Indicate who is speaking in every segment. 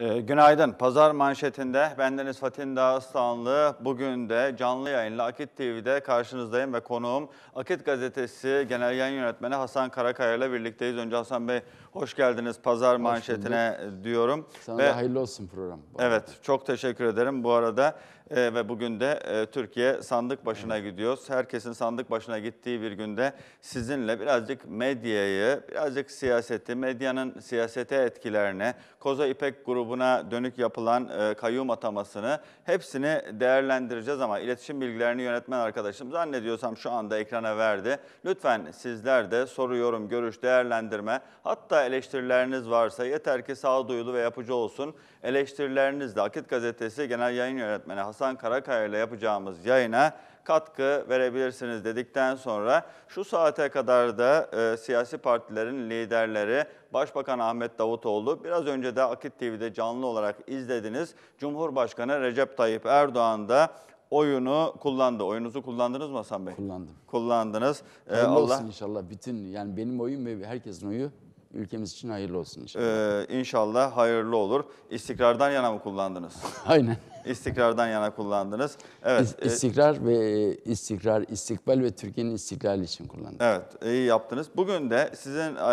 Speaker 1: E, günaydın. Pazar manşetinde bendeniz Fatih Dağıstanlı. Bugün de canlı yayınla Akit TV'de karşınızdayım ve konuğum Akit Gazetesi Genel Yayın Yönetmeni Hasan Karakaya ile birlikteyiz. Önce Hasan Bey hoş geldiniz pazar hoş manşetine bulduk. diyorum. Sana ve, da hayırlı olsun program. Evet arada. çok teşekkür ederim bu arada e, ve bugün de e, Türkiye sandık başına evet. gidiyor. Herkesin sandık başına gittiği bir günde sizinle birazcık medyayı, birazcık siyaseti, medyanın siyasete etkilerini Koza İpek grubuna dönük yapılan e, kayyum atamasını hepsini değerlendireceğiz ama iletişim bilgilerini yönetmen arkadaşım zannediyorsam şu anda ekrana verdi. Lütfen sizler de soru, yorum, görüş, değerlendirme hatta eleştirileriniz varsa yeter ki sağduyulu ve yapıcı olsun eleştirilerinizle Akit Gazetesi Genel Yayın Yönetmeni Hasan Karakaya ile yapacağımız yayına katkı verebilirsiniz dedikten sonra şu saate kadar da e, siyasi partilerin liderleri Başbakan Ahmet Davutoğlu biraz önce de Akit TV'de canlı olarak izlediniz. Cumhurbaşkanı Recep Tayyip Erdoğan da oyunu kullandı. Oyunuzu kullandınız mı Hasan Bey? Kullandım. Kullandınız. Ee, Allah olsun inşallah bütün yani benim oyum ve herkesin oyu ülkemiz için hayırlı olsun inşallah. Ee, inşallah hayırlı olur. İstikrardan yana mı kullandınız? Aynen. İstikrardan yana
Speaker 2: kullandınız. Evet. E, istikrar ve e, istikrar, istikbal ve Türkiye'nin istiklali için kullandık. Evet,
Speaker 1: iyi yaptınız. Bugün de sizin e,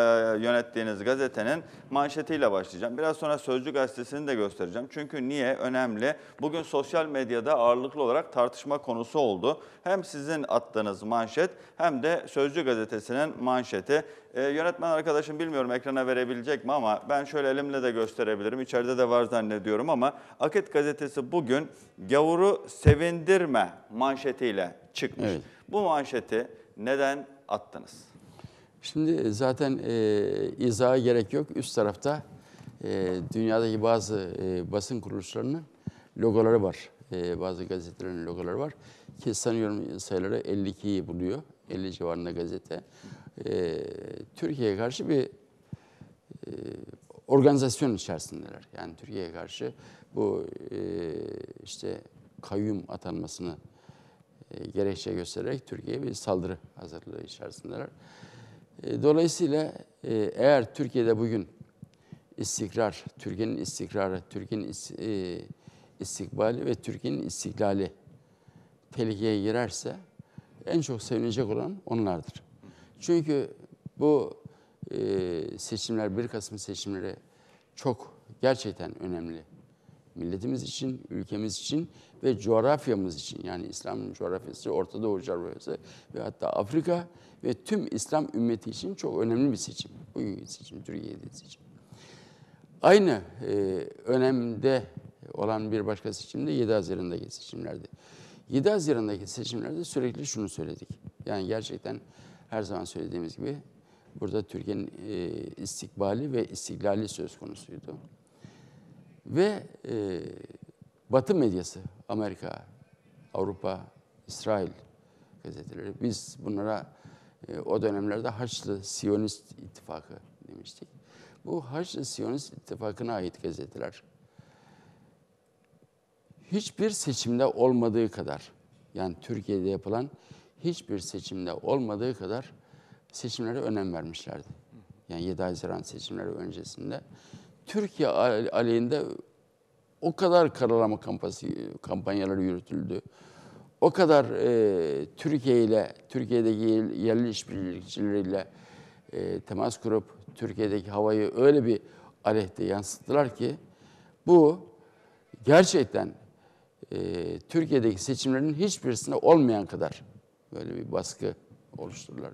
Speaker 1: yönettiğiniz gazetenin manşetiyle başlayacağım. Biraz sonra Sözcü Gazetesi'ni de göstereceğim. Çünkü niye? Önemli. Bugün sosyal medyada ağırlıklı olarak tartışma konusu oldu. Hem sizin attığınız manşet hem de Sözcü Gazetesi'nin manşeti. Ee, yönetmen arkadaşım bilmiyorum ekrana verebilecek mi ama ben şöyle elimle de gösterebilirim. İçeride de var zannediyorum ama Aket Gazetesi bugün bugün gavuru sevindirme manşetiyle çıkmış. Evet. Bu manşeti neden
Speaker 2: attınız? Şimdi zaten e, izaha gerek yok. Üst tarafta e, dünyadaki bazı e, basın kuruluşlarının logoları var. E, bazı gazetelerin logoları var. Ki sanıyorum sayıları 52'yi buluyor. 50 civarında gazete. E, Türkiye'ye karşı bir e, organizasyon içerisindeler. Yani Türkiye'ye karşı bu e, işte kayyum atanmasını e, gerekçe göstererek Türkiye'ye bir saldırı hazırlığı içerisindeler. E, dolayısıyla e, eğer Türkiye'de bugün istikrar, Türkiye'nin istikrarı, Türkiye'nin is, e, istikbali ve Türkiye'nin istiklali tehlikeye girerse en çok sevinecek olan onlardır. Çünkü bu ee, seçimler 1 Kasım seçimleri çok gerçekten önemli. Milletimiz için, ülkemiz için ve coğrafyamız için yani İslam coğrafyası, Orta Doğu coğrafyası ve hatta Afrika ve tüm İslam ümmeti için çok önemli bir seçim. Bugünkü seçim, Türkiye'de seçim. Aynı e, önemde olan bir başka seçim de 7 Haziran'daki seçimlerdi. 7 Haziran'daki seçimlerde sürekli şunu söyledik. Yani gerçekten her zaman söylediğimiz gibi Burada Türkiye'nin e, istikbali ve istiklali söz konusuydu. Ve e, Batı medyası, Amerika, Avrupa, İsrail gazeteleri, biz bunlara e, o dönemlerde Haçlı Siyonist ittifakı demiştik. Bu Haçlı Siyonist İttifakı'na ait gazeteler. Hiçbir seçimde olmadığı kadar, yani Türkiye'de yapılan hiçbir seçimde olmadığı kadar seçimlere önem vermişlerdi. Yani 7 Haziran seçimleri öncesinde. Türkiye aleyhinde o kadar karalama kampanyaları yürütüldü. O kadar e, Türkiye ile, Türkiye'deki yerli işbirlikçileriyle e, temas kurup Türkiye'deki havayı öyle bir aleyhte yansıttılar ki bu gerçekten e, Türkiye'deki seçimlerin hiçbirisinde olmayan kadar böyle bir baskı oluştururlar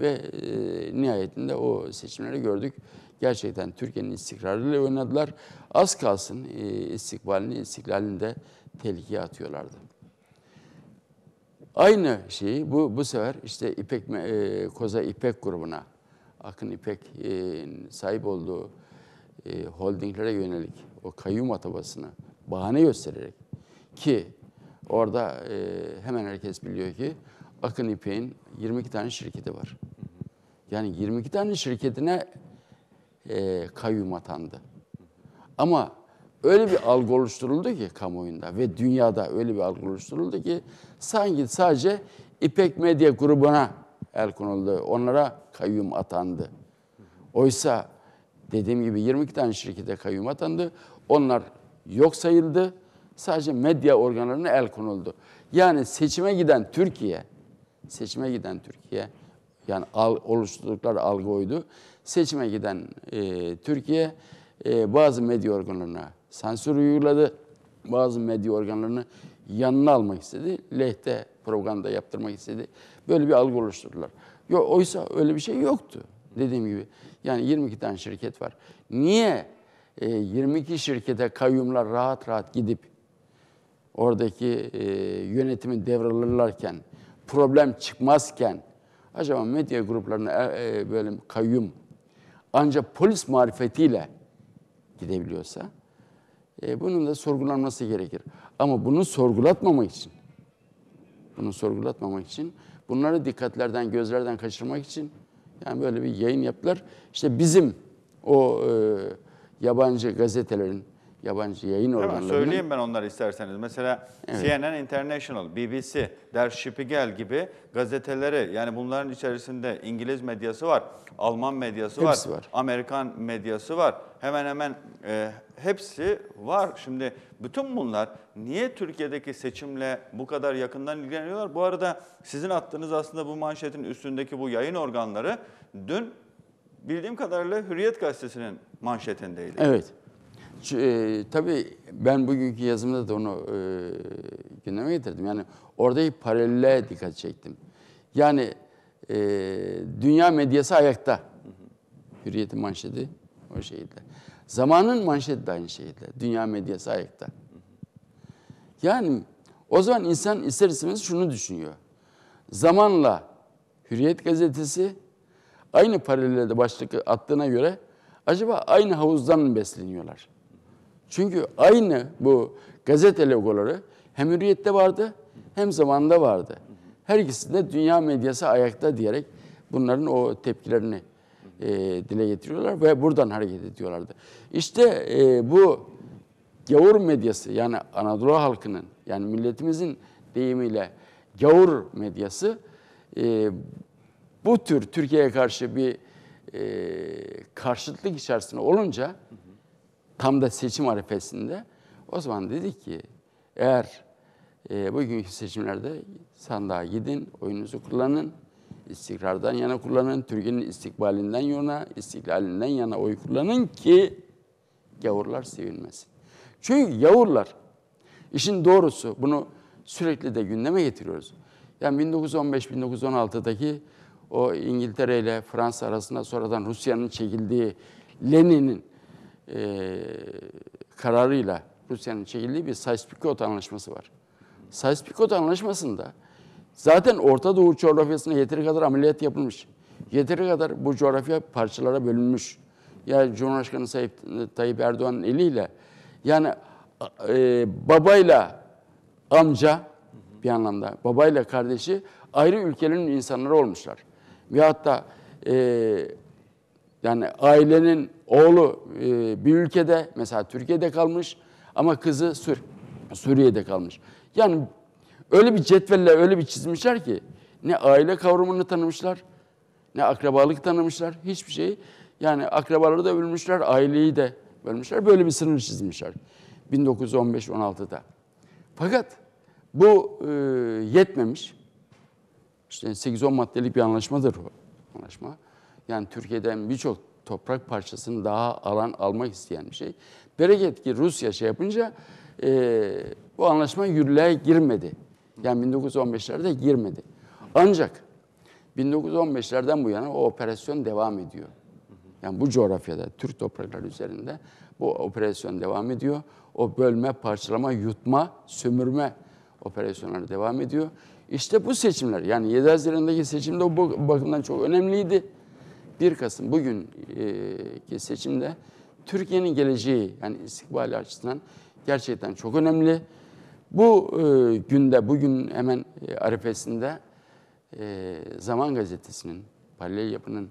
Speaker 2: ve e, nihayetinde o seçimleri gördük. Gerçekten Türkiye'nin istikrarıyla oynadılar. Az kalsın e, istikbalini, istiklalini de tehlikeye atıyorlardı. Aynı şeyi bu, bu sefer işte İpek, e, Koza İpek grubuna, Akın İpek e, sahip olduğu e, holdinglere yönelik o kayyum atabasını bahane göstererek ki orada e, hemen herkes biliyor ki Akın İpek'in 22 tane şirketi var. Yani 22 tane şirketine e, kayyum atandı. Ama öyle bir algı oluşturuldu ki kamuoyunda ve dünyada öyle bir algı oluşturuldu ki sanki sadece İpek Medya grubuna el konuldu. Onlara kayyum atandı. Oysa dediğim gibi 22 tane şirkete kayyum atandı. Onlar yok sayıldı. Sadece medya organlarına el konuldu. Yani seçime giden Türkiye, seçime giden Türkiye yani al, oluşturdukları algı oydu. Seçime giden e, Türkiye e, bazı medya organlarına sansür uyguladı. Bazı medya organlarını yanına almak istedi. Lehte propaganda yaptırmak istedi. Böyle bir algı oluşturdular. Yo oysa öyle bir şey yoktu. Dediğim gibi yani 22 tane şirket var. Niye e, 22 şirkete kayyumlar rahat rahat gidip oradaki e, yönetimi devralırlarken, problem çıkmazken, Acaba medya gruplarına e, e, böyle kayyum ancak polis marifetiyle gidebiliyorsa e, bunun da sorgulanması gerekir. Ama bunu sorgulatmamak için, bunu sorgulatmamak için, bunları dikkatlerden, gözlerden kaçırmak için yani böyle bir yayın yaptılar. İşte bizim o e, yabancı gazetelerin yabancı yayın organlarının... Hemen söyleyeyim
Speaker 1: ben onları isterseniz. Mesela evet. CNN International, BBC, Der Spiegel gibi gazeteleri yani bunların içerisinde İngiliz medyası var, Alman medyası var, var, Amerikan medyası var. Hemen hemen e, hepsi var. Şimdi bütün bunlar niye Türkiye'deki seçimle bu kadar yakından ilgileniyorlar? Bu arada sizin attığınız aslında bu manşetin üstündeki bu yayın organları dün bildiğim kadarıyla Hürriyet Gazetesi'nin manşetindeydi. Evet
Speaker 2: e, tabii ben bugünkü yazımda da onu e, gündeme getirdim. Yani oradaki paralele dikkat çektim. Yani e, dünya medyası ayakta. Hı Hürriyet'in manşeti o şekilde. Zamanın manşeti de aynı şekilde. Dünya medyası ayakta. yani o zaman insan ister istemez şunu düşünüyor. Zamanla Hürriyet gazetesi aynı paralelde başlık attığına göre acaba aynı havuzdan mı besleniyorlar? Çünkü aynı bu gazete logoları hem hürriyette vardı hem zamanda vardı. Her ikisinde dünya medyası ayakta diyerek bunların o tepkilerini e, dile getiriyorlar ve buradan hareket ediyorlardı. İşte e, bu gavur medyası yani Anadolu halkının yani milletimizin deyimiyle gavur medyası e, bu tür Türkiye'ye karşı bir e, karşıtlık içerisinde olunca hı hı tam da seçim arifesinde o zaman dedik ki eğer e, bugünkü seçimlerde sandığa gidin, oyunuzu kullanın, istikrardan yana kullanın, Türkiye'nin istikbalinden yana, istiklalinden yana oy kullanın ki gavurlar sevinmesin. Çünkü yavurlar işin doğrusu bunu sürekli de gündeme getiriyoruz. Yani 1915-1916'daki o İngiltere ile Fransa arasında sonradan Rusya'nın çekildiği Lenin'in e, kararıyla Rusya'nın çekildiği bir Sykes-Picot anlaşması var. Sykes-Picot anlaşmasında zaten Orta Doğu coğrafyasına yeteri kadar ameliyat yapılmış. Yeteri kadar bu coğrafya parçalara bölünmüş. Yani Cumhurbaşkanı Sayıp, Tayyip Erdoğan'ın eliyle yani e, babayla amca bir anlamda babayla kardeşi ayrı ülkelerin insanları olmuşlar. Ve hatta e, yani ailenin oğlu e, bir ülkede mesela Türkiye'de kalmış ama kızı Sür Suriye'de kalmış. Yani öyle bir cetvelle öyle bir çizmişler ki ne aile kavramını tanımışlar ne akrabalık tanımışlar hiçbir şeyi. Yani akrabaları da bölmüşler, aileyi de bölmüşler. Böyle bir sınır çizmişler 1915-16'da. Fakat bu e, yetmemiş. İşte 8-10 maddelik bir anlaşmadır bu anlaşma. Yani Türkiye'den birçok toprak parçasını daha alan almak isteyen bir şey. Bereket ki Rusya şey yapınca e, bu anlaşma yürürlüğe girmedi. Yani 1915'lerde girmedi. Ancak 1915'lerden bu yana o operasyon devam ediyor. Yani bu coğrafyada, Türk toprakları üzerinde bu operasyon devam ediyor. O bölme, parçalama, yutma, sömürme operasyonları devam ediyor. İşte bu seçimler, yani 7 Haziran'daki seçim de bu bakımdan çok önemliydi. 1 Kasım bugünkü seçimde Türkiye'nin geleceği yani istikbali açısından gerçekten çok önemli. Bu e, günde, bugün hemen e, arifesinde e, Zaman Gazetesi'nin, paralel yapının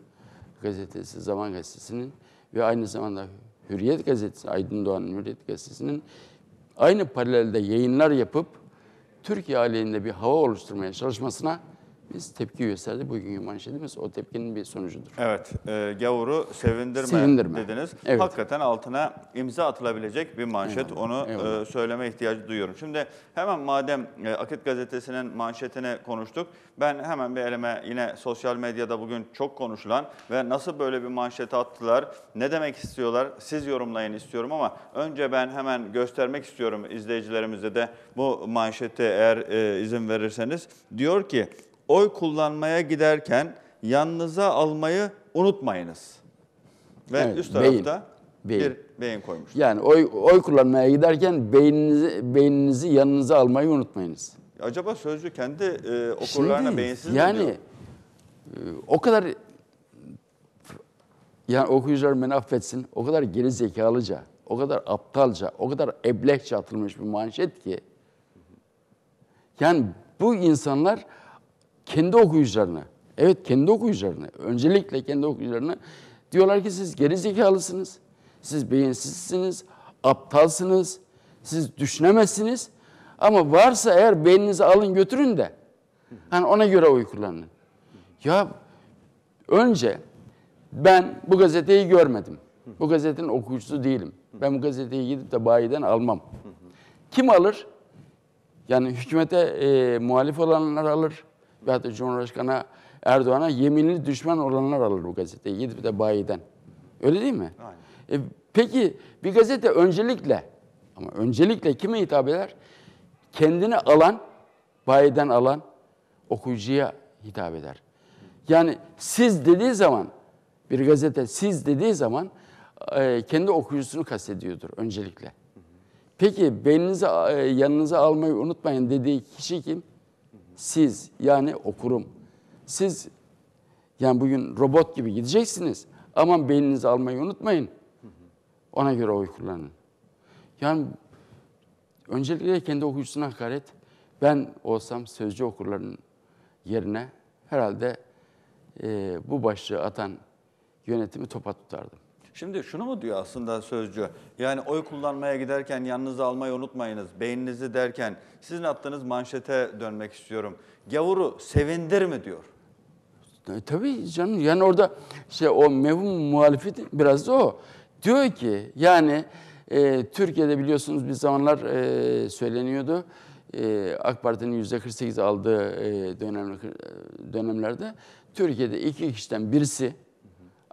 Speaker 2: gazetesi Zaman Gazetesi'nin ve aynı zamanda Hürriyet Gazetesi, Aydın Doğan'ın Hürriyet Gazetesi'nin aynı paralelde yayınlar yapıp Türkiye aleyhinde bir hava oluşturmaya çalışmasına biz tepki gösterdi. Bugünkü manşetimiz o tepkinin bir sonucudur. Evet, e, gavuru sevindirme, sevindirme dediniz. Evet. Hakikaten altına
Speaker 1: imza atılabilecek bir manşet. Eyvallah, Onu e, eyvallah. E, söyleme ihtiyacı duyuyorum. Şimdi hemen madem e, Akit Gazetesi'nin manşetini konuştuk, ben hemen bir eleme yine sosyal medyada bugün çok konuşulan ve nasıl böyle bir manşet attılar, ne demek istiyorlar, siz yorumlayın istiyorum ama önce ben hemen göstermek istiyorum izleyicilerimize de bu manşeti eğer e, izin verirseniz. Diyor ki, oy kullanmaya giderken yanınıza almayı unutmayınız.
Speaker 2: Ve evet, üst tarafta beyin, beyin.
Speaker 1: bir beyin koymuş.
Speaker 2: Yani oy, oy kullanmaya giderken beyninizi, beyninizi yanınıza almayı unutmayınız.
Speaker 1: Acaba sözcü kendi e, şey okurlarına Şimdi, beyinsiz yani, mi diyor? Yani
Speaker 2: e, o kadar yani okuyucular beni affetsin. O kadar geri zekalıca, o kadar aptalca, o kadar eblehçe atılmış bir manşet ki. Yani bu insanlar kendi okuyucularına, evet kendi okuyucularına, öncelikle kendi okuyucularına diyorlar ki siz geri zekalısınız, siz beyinsizsiniz, aptalsınız, siz düşünemezsiniz. Ama varsa eğer beyninizi alın götürün de hani ona göre oy kullanın. Ya önce ben bu gazeteyi görmedim. Bu gazetenin okuyucusu değilim. Ben bu gazeteyi gidip de bayiden almam. Kim alır? Yani hükümete e, muhalif olanlar alır, veyahut da Cumhurbaşkanı Erdoğan'a yeminli düşman olanlar alır bu gazeteyi. Gidip de bayiden. Öyle değil mi? Aynen. E, peki bir gazete öncelikle ama öncelikle kime hitap eder? Kendini alan, bayiden alan okuyucuya hitap eder. Yani siz dediği zaman bir gazete siz dediği zaman e, kendi okuyucusunu kastediyordur öncelikle. Peki beyninizi e, yanınıza almayı unutmayın dediği kişi kim? siz yani okurum. Siz yani bugün robot gibi gideceksiniz. Ama beyninizi almayı unutmayın. Ona göre oy kullanın. Yani öncelikle kendi okuyucusuna hakaret. Ben olsam sözcü okurların yerine herhalde e, bu başlığı atan yönetimi topa tutardım.
Speaker 1: Şimdi şunu mu diyor aslında sözcü? Yani oy kullanmaya giderken yanınızı almayı unutmayınız. Beyninizi derken sizin attığınız manşete dönmek istiyorum. Gavuru sevindir mi diyor?
Speaker 2: E, tabii canım yani orada şey o mevhum muhalefet biraz da o. Diyor ki yani e, Türkiye'de biliyorsunuz bir zamanlar e, söyleniyordu. E, AK Parti'nin %48 aldığı e, dönem, dönemlerde Türkiye'de iki kişiden birisi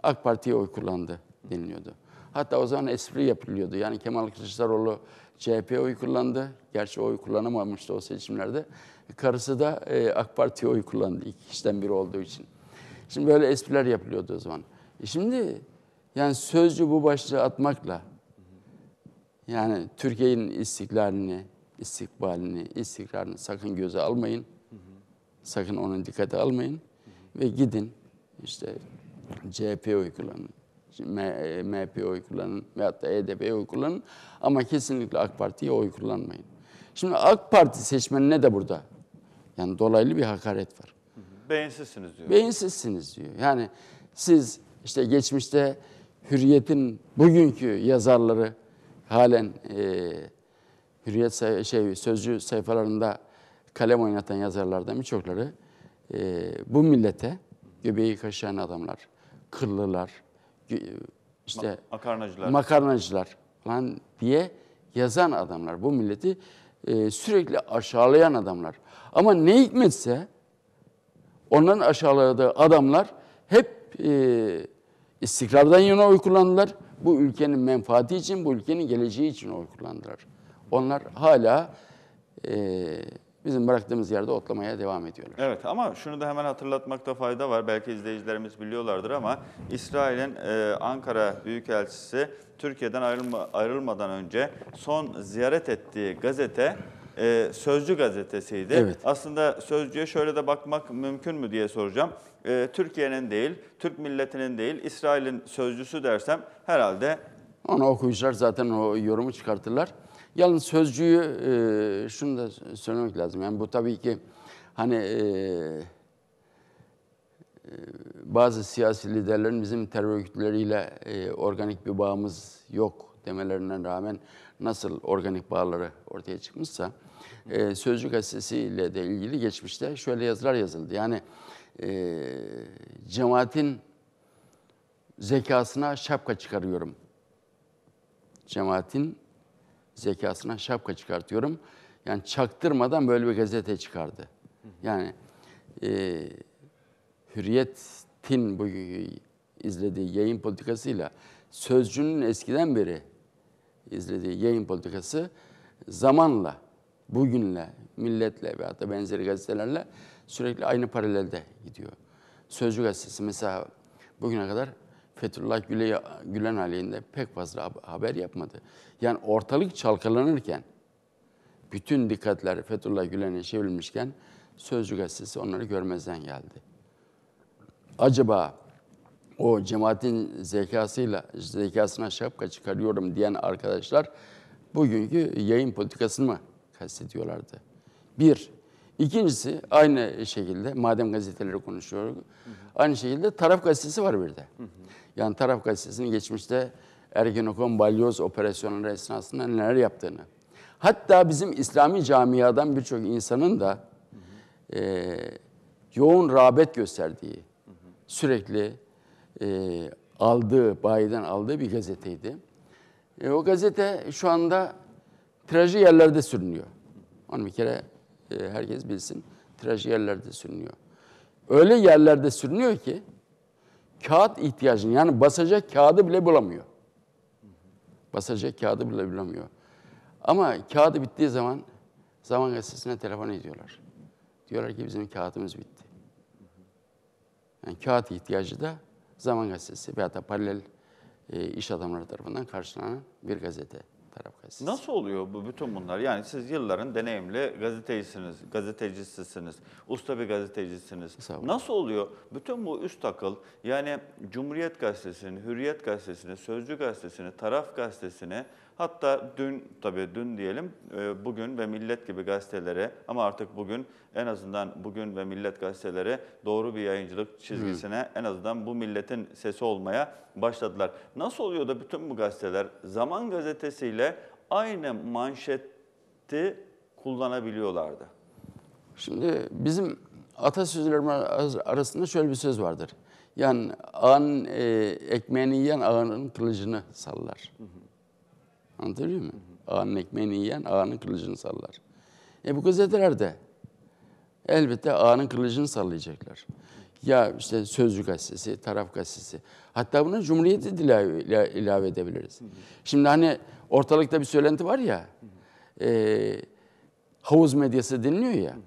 Speaker 2: AK Parti'ye oy kullandı deniliyordu. Hatta o zaman espri yapılıyordu. Yani Kemal Kılıçdaroğlu CHP'ye oy kullandı. Gerçi oy kullanamamıştı o seçimlerde. Karısı da e, AK Parti'ye oy kullandı. İki kişiden biri olduğu için. Şimdi böyle espriler yapılıyordu o zaman. E şimdi yani sözcü bu başlığı atmakla yani Türkiye'nin istiklalini, istikbalini, istikrarını sakın göze almayın. Sakın onu dikkate almayın. Ve gidin işte CHP'ye oy kullanın. MHP'ye oy kullanın veyahut da HDP'ye oy kullanın ama kesinlikle AK Parti'ye oy kullanmayın. Şimdi AK Parti seçmenine de burada yani dolaylı bir hakaret var.
Speaker 1: Beğensizsiniz diyor.
Speaker 2: Beğensizsiniz diyor. Yani siz işte geçmişte Hürriyet'in bugünkü yazarları halen e, Hürriyet say- şey sözcü sayfalarında kalem oynatan yazarlardan birçokları e, bu millete göbeği kaşıyan adamlar, kırlılar, işte makarnacılar, makarnacılar falan diye yazan adamlar. Bu milleti e, sürekli aşağılayan adamlar. Ama ne hikmetse onların aşağıladığı adamlar hep e, istikrardan yana oy kullandılar. Bu ülkenin menfaati için, bu ülkenin geleceği için oy kullandılar. Onlar hala e, bizim bıraktığımız yerde otlamaya devam ediyorlar.
Speaker 1: Evet ama şunu da hemen hatırlatmakta fayda var. Belki izleyicilerimiz biliyorlardır ama İsrail'in e, Ankara Büyükelçisi Türkiye'den ayrılma, ayrılmadan önce son ziyaret ettiği gazete e, Sözcü gazetesiydi. Evet. Aslında Sözcü'ye şöyle de bakmak mümkün mü diye soracağım. E, Türkiye'nin değil, Türk milletinin değil, İsrail'in sözcüsü dersem
Speaker 2: herhalde... Onu okuyucular zaten o yorumu çıkartırlar. Yalnız sözcüğü e, şunu da söylemek lazım. Yani bu tabii ki hani e, e bazı siyasi liderlerin bizim terör örgütleriyle e, organik bir bağımız yok demelerine rağmen nasıl organik bağları ortaya çıkmışsa e, Sözcü gazetesiyle de ilgili geçmişte şöyle yazılar yazıldı. Yani e, cemaatin zekasına şapka çıkarıyorum. Cemaatin zekasına şapka çıkartıyorum. Yani çaktırmadan böyle bir gazete çıkardı. Yani e, Hürriyet'in bu izlediği yayın politikasıyla Sözcü'nün eskiden beri izlediği yayın politikası zamanla, bugünle, milletle veya da benzeri gazetelerle sürekli aynı paralelde gidiyor. Sözcü gazetesi mesela bugüne kadar Fethullah Gülen aleyhinde pek fazla haber yapmadı. Yani ortalık çalkalanırken, bütün dikkatler Fethullah Gülen'e çevrilmişken Sözcü Gazetesi onları görmezden geldi. Acaba o cemaatin zekasıyla zekasına şapka çıkarıyorum diyen arkadaşlar bugünkü yayın politikasını mı kastediyorlardı? Bir. İkincisi aynı şekilde madem gazeteleri konuşuyoruz, aynı şekilde taraf gazetesi var bir de. Hı hı. Yani Taraf Gazetesi'nin geçmişte Okun, balyoz operasyonları esnasında neler yaptığını. Hatta bizim İslami camiadan birçok insanın da e, yoğun rağbet gösterdiği, sürekli e, aldığı, bayiden aldığı bir gazeteydi. E, o gazete şu anda tirajı yerlerde sürünüyor. Onu bir kere e, herkes bilsin, tirajı yerlerde sürünüyor. Öyle yerlerde sürünüyor ki, kağıt ihtiyacını yani basacak kağıdı bile bulamıyor. Basacak kağıdı bile bulamıyor. Ama kağıdı bittiği zaman Zaman Gazetesi'ne telefon ediyorlar. Diyorlar ki bizim kağıtımız bitti. Yani kağıt ihtiyacı da Zaman Gazetesi veya da paralel e, iş adamları tarafından karşılanan bir gazete. Taraf
Speaker 1: gazetesi. Nasıl oluyor bu bütün bunlar? Yani siz yılların deneyimli gazetecisiniz, gazetecisisiniz, usta bir gazetecisiniz. Nasıl oluyor? Bütün bu üst akıl yani Cumhuriyet Gazetesi'ni, Hürriyet Gazetesi'ni, Sözcü Gazetesi'ni, Taraf Gazetesi'ni Hatta dün tabii dün diyelim e, bugün ve Millet gibi gazetelere ama artık bugün en azından bugün ve Millet gazetelere doğru bir yayıncılık çizgisine Hı. en azından bu milletin sesi olmaya başladılar. Nasıl oluyor da bütün bu gazeteler Zaman gazetesiyle aynı manşeti kullanabiliyorlardı?
Speaker 2: Şimdi bizim atasözlerimiz arasında şöyle bir söz vardır. Yani ağın e, ekmeğini yiyen ağanın kılıcını sallar. Hı hı. Anlatabiliyor muyum? Ağanın ekmeğini yiyen ağanın kılıcını sallar. E bu gazeteler de elbette ağanın kılıcını sallayacaklar. Ya işte Sözcü gazetesi, Taraf gazetesi. Hatta buna Cumhuriyet'i ilave, edebiliriz. Şimdi hani ortalıkta bir söylenti var ya, hı E, havuz medyası dinliyor ya. Hı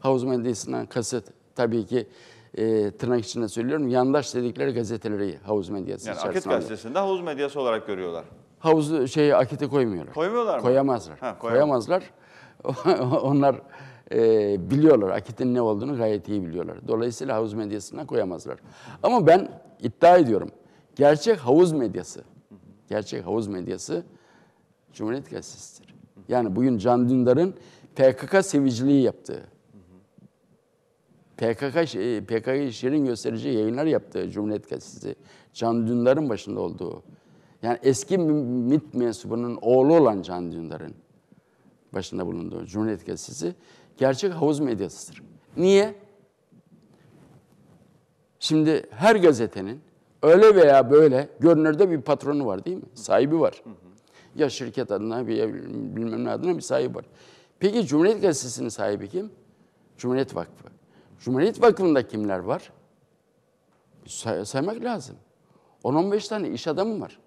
Speaker 2: Havuz medyasından kasıt tabii ki e, tırnak içinde söylüyorum yandaş dedikleri gazeteleri havuz medyası yani içerisinde. Yani Akit
Speaker 1: gazetesinde havuz medyası olarak görüyorlar
Speaker 2: havuzu şeyi akite koymuyorlar. Koymuyorlar mı? Koyamazlar. Ha, koyamazlar. Onlar e, biliyorlar akitin ne olduğunu gayet iyi biliyorlar. Dolayısıyla havuz medyasına koyamazlar. Ama ben iddia ediyorum. Gerçek havuz medyası, gerçek havuz medyası Cumhuriyet Gazetesi'dir. Yani bugün Can Dündar'ın PKK seviciliği yaptığı, PKK PKK e, şirin gösterici yayınlar yaptığı Cumhuriyet Gazetesi, Can Dündar'ın başında olduğu yani eski MİT mensubunun oğlu olan Can Dündar'ın başında bulunduğu Cumhuriyet Gazetesi gerçek havuz medyasıdır. Niye? Şimdi her gazetenin öyle veya böyle görünürde bir patronu var değil mi? Sahibi var. Ya şirket adına bir ev, bilmem ne adına bir sahibi var. Peki Cumhuriyet Gazetesi'nin sahibi kim? Cumhuriyet Vakfı. Cumhuriyet Vakfı'nda kimler var? Say saymak lazım. 10-15 tane iş adamı var.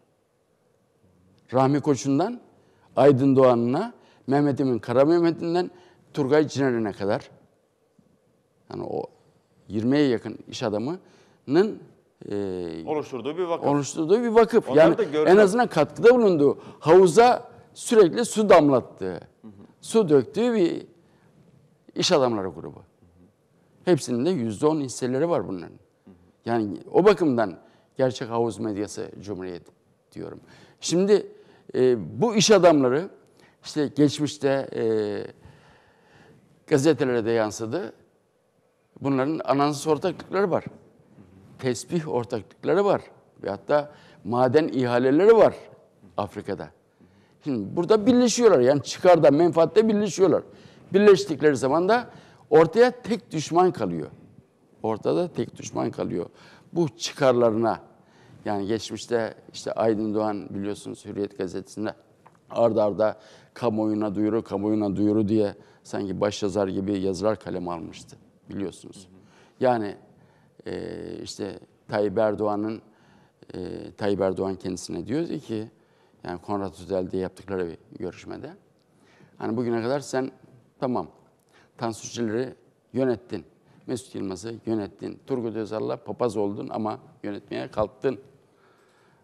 Speaker 2: Rahmi Koç'undan Aydın Doğan'ına, Mehmet Emin Kara Mehmet'inden Turgay Ciner'ine kadar yani o 20'ye yakın iş adamının e,
Speaker 1: oluşturduğu bir vakıf. Oluşturduğu bir vakıf. Onlar yani en azından
Speaker 2: katkıda bulunduğu, havuza sürekli su damlattı, hı hı. su döktüğü bir iş adamları grubu. Hepsinin de yüzde on hisseleri var bunların. Yani o bakımdan gerçek havuz medyası cumhuriyet diyorum. Şimdi e, bu iş adamları işte geçmişte e, gazetelere de yansıdı. Bunların anansız ortaklıkları var. Tesbih ortaklıkları var. Ve hatta maden ihaleleri var Afrika'da. Şimdi burada birleşiyorlar. Yani çıkarda, menfaatte birleşiyorlar. Birleştikleri zaman da ortaya tek düşman kalıyor. Ortada tek düşman kalıyor. Bu çıkarlarına yani geçmişte işte Aydın Doğan biliyorsunuz Hürriyet Gazetesi'nde ardarda arda kamuoyuna duyuru, kamuoyuna duyuru diye sanki başyazar gibi yazılar kaleme almıştı biliyorsunuz. Yani e, işte Tayyip Erdoğan'ın e, Tayyip Erdoğan kendisine diyor ki yani Konrad Otel'de yaptıkları bir görüşmede hani bugüne kadar sen tamam Tansu yönettin. Mesut Yılmaz'ı yönettin. Turgut Özal'la papaz oldun ama yönetmeye kalktın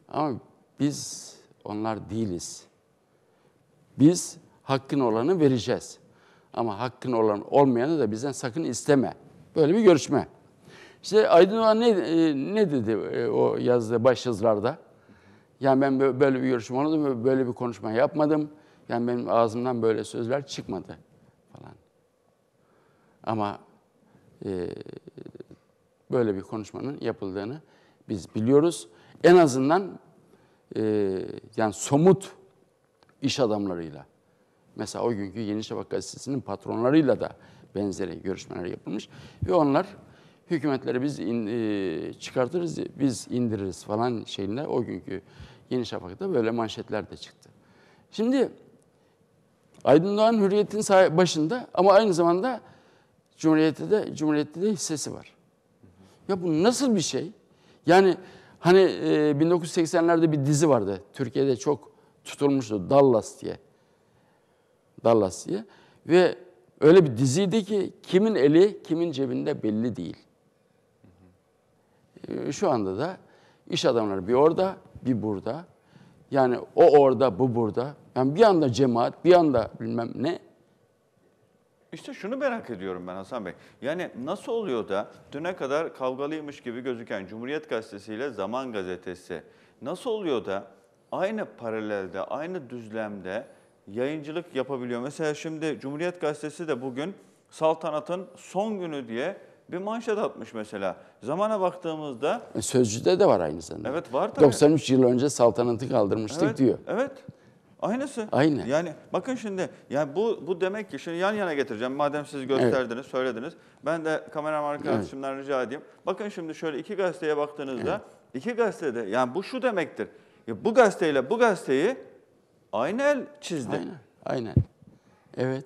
Speaker 2: ama biz onlar değiliz. Biz hakkın olanı vereceğiz. Ama hakkın olan olmayanı da bizden sakın isteme. Böyle bir görüşme. İşte Aydın Doğan ne, e, ne dedi e, o yazdığı başyazılarda? Yani ben böyle bir görüşme olmadı, böyle bir konuşma yapmadım. Yani benim ağzımdan böyle sözler çıkmadı falan. Ama e, böyle bir konuşmanın yapıldığını biz biliyoruz en azından e, yani somut iş adamlarıyla, mesela o günkü Yeni Şafak gazetesinin patronlarıyla da benzeri görüşmeler yapılmış ve onlar hükümetleri biz in, e, çıkartırız, biz indiririz falan şeyinde o günkü Yeni Şafak'ta böyle manşetler de çıktı. Şimdi Aydın Doğan hürriyetin başında ama aynı zamanda Cumhuriyet'te de, Cumhuriyet'te de hissesi var. Ya bu nasıl bir şey? Yani Hani e, 1980'lerde bir dizi vardı. Türkiye'de çok tutulmuştu. Dallas diye. Dallas diye. Ve öyle bir diziydi ki kimin eli kimin cebinde belli değil. E, şu anda da iş adamları bir orada bir burada. Yani o orada bu burada. Yani bir anda cemaat bir anda bilmem ne. İşte şunu
Speaker 1: merak ediyorum ben Hasan Bey. Yani nasıl oluyor da düne kadar kavgalıymış gibi gözüken Cumhuriyet Gazetesi ile Zaman Gazetesi nasıl oluyor da aynı paralelde, aynı düzlemde yayıncılık yapabiliyor? Mesela şimdi Cumhuriyet Gazetesi de bugün saltanatın son günü diye bir manşet atmış mesela. Zamana baktığımızda...
Speaker 2: E, sözcü'de de var aynı zamanda. Evet
Speaker 1: var tabii. 93
Speaker 2: yıl önce saltanatı kaldırmıştık evet, diyor.
Speaker 1: Evet. Aynısı.
Speaker 2: Aynı. Yani
Speaker 1: bakın şimdi yani bu bu demek ki şimdi yan yana getireceğim. Madem siz gösterdiniz, evet. söylediniz. Ben de kameram arkadaşımdan evet. rica edeyim. Bakın şimdi şöyle iki gazeteye baktığınızda evet. iki gazetede yani bu şu demektir. Ya bu gazeteyle bu gazeteyi
Speaker 2: aynı el çizdi. Aynen. Aynen. Evet.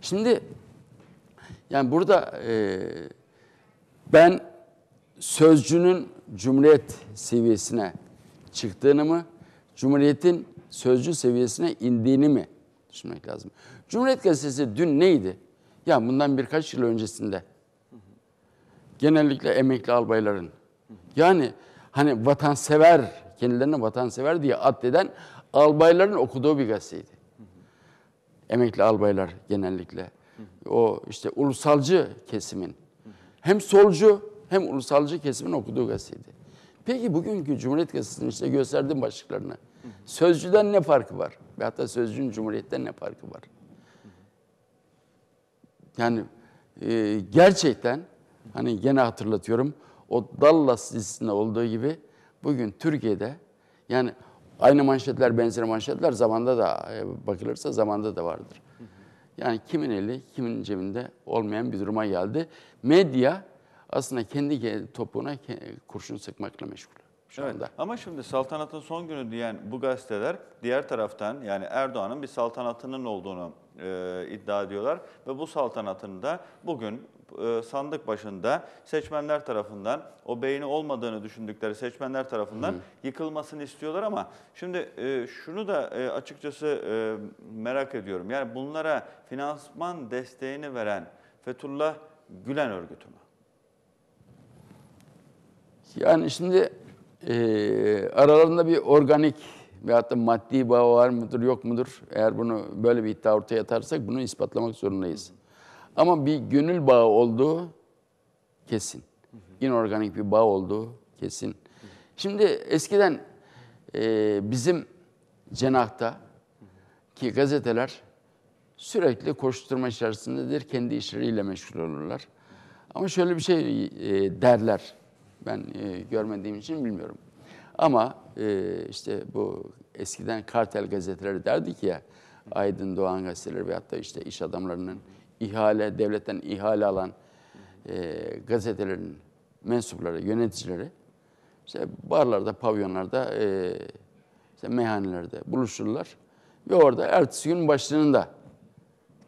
Speaker 2: Şimdi yani burada e, ben sözcünün cumhuriyet seviyesine çıktığını mı, cumhuriyetin sözcü seviyesine indiğini mi düşünmek lazım? Cumhuriyet Gazetesi dün neydi? Ya bundan birkaç yıl öncesinde genellikle emekli albayların yani hani vatansever kendilerine vatansever diye addeden albayların okuduğu bir gazeteydi. Emekli albaylar genellikle. O işte ulusalcı kesimin hem solcu hem ulusalcı kesimin okuduğu gazeteydi. Peki bugünkü Cumhuriyet Gazetesi'nin işte gösterdiğim başlıklarını Sözcüden ne farkı var? Ve hatta sözcünün cumhuriyetten ne farkı var? Yani e, gerçekten hani gene hatırlatıyorum o Dallas dizisinde olduğu gibi bugün Türkiye'de yani aynı manşetler benzer manşetler zamanda da e, bakılırsa zamanda da vardır. Yani kimin eli kimin cebinde olmayan bir duruma geldi. Medya aslında kendi topuğuna kurşun sıkmakla meşgul şu evet. anda.
Speaker 1: Ama şimdi saltanatın son günü diyen bu gazeteler diğer taraftan yani Erdoğan'ın bir saltanatının olduğunu e, iddia ediyorlar. Ve bu saltanatın da bugün e, sandık başında seçmenler tarafından, o beyni olmadığını düşündükleri seçmenler tarafından Hı. yıkılmasını istiyorlar ama şimdi e, şunu da e, açıkçası e, merak ediyorum. Yani bunlara finansman desteğini veren Fethullah Gülen örgütü mü?
Speaker 2: Yani şimdi e, aralarında bir organik veyahut da maddi bağ var mıdır yok mudur? Eğer bunu böyle bir iddia ortaya atarsak bunu ispatlamak zorundayız. Ama bir gönül bağı olduğu kesin. İnorganik bir bağ olduğu kesin. Şimdi eskiden e, bizim cenahta ki gazeteler sürekli koşturma içerisindedir. Kendi işleriyle meşgul olurlar. Ama şöyle bir şey e, derler ben e, görmediğim için bilmiyorum. Ama e, işte bu eskiden kartel gazeteleri derdik ya, Aydın Doğan gazeteleri veyahut da işte iş adamlarının ihale, devletten ihale alan e, gazetelerin mensupları, yöneticileri işte barlarda, pavyonlarda, e, işte meyhanelerde buluşurlar ve orada ertesi gün başlığında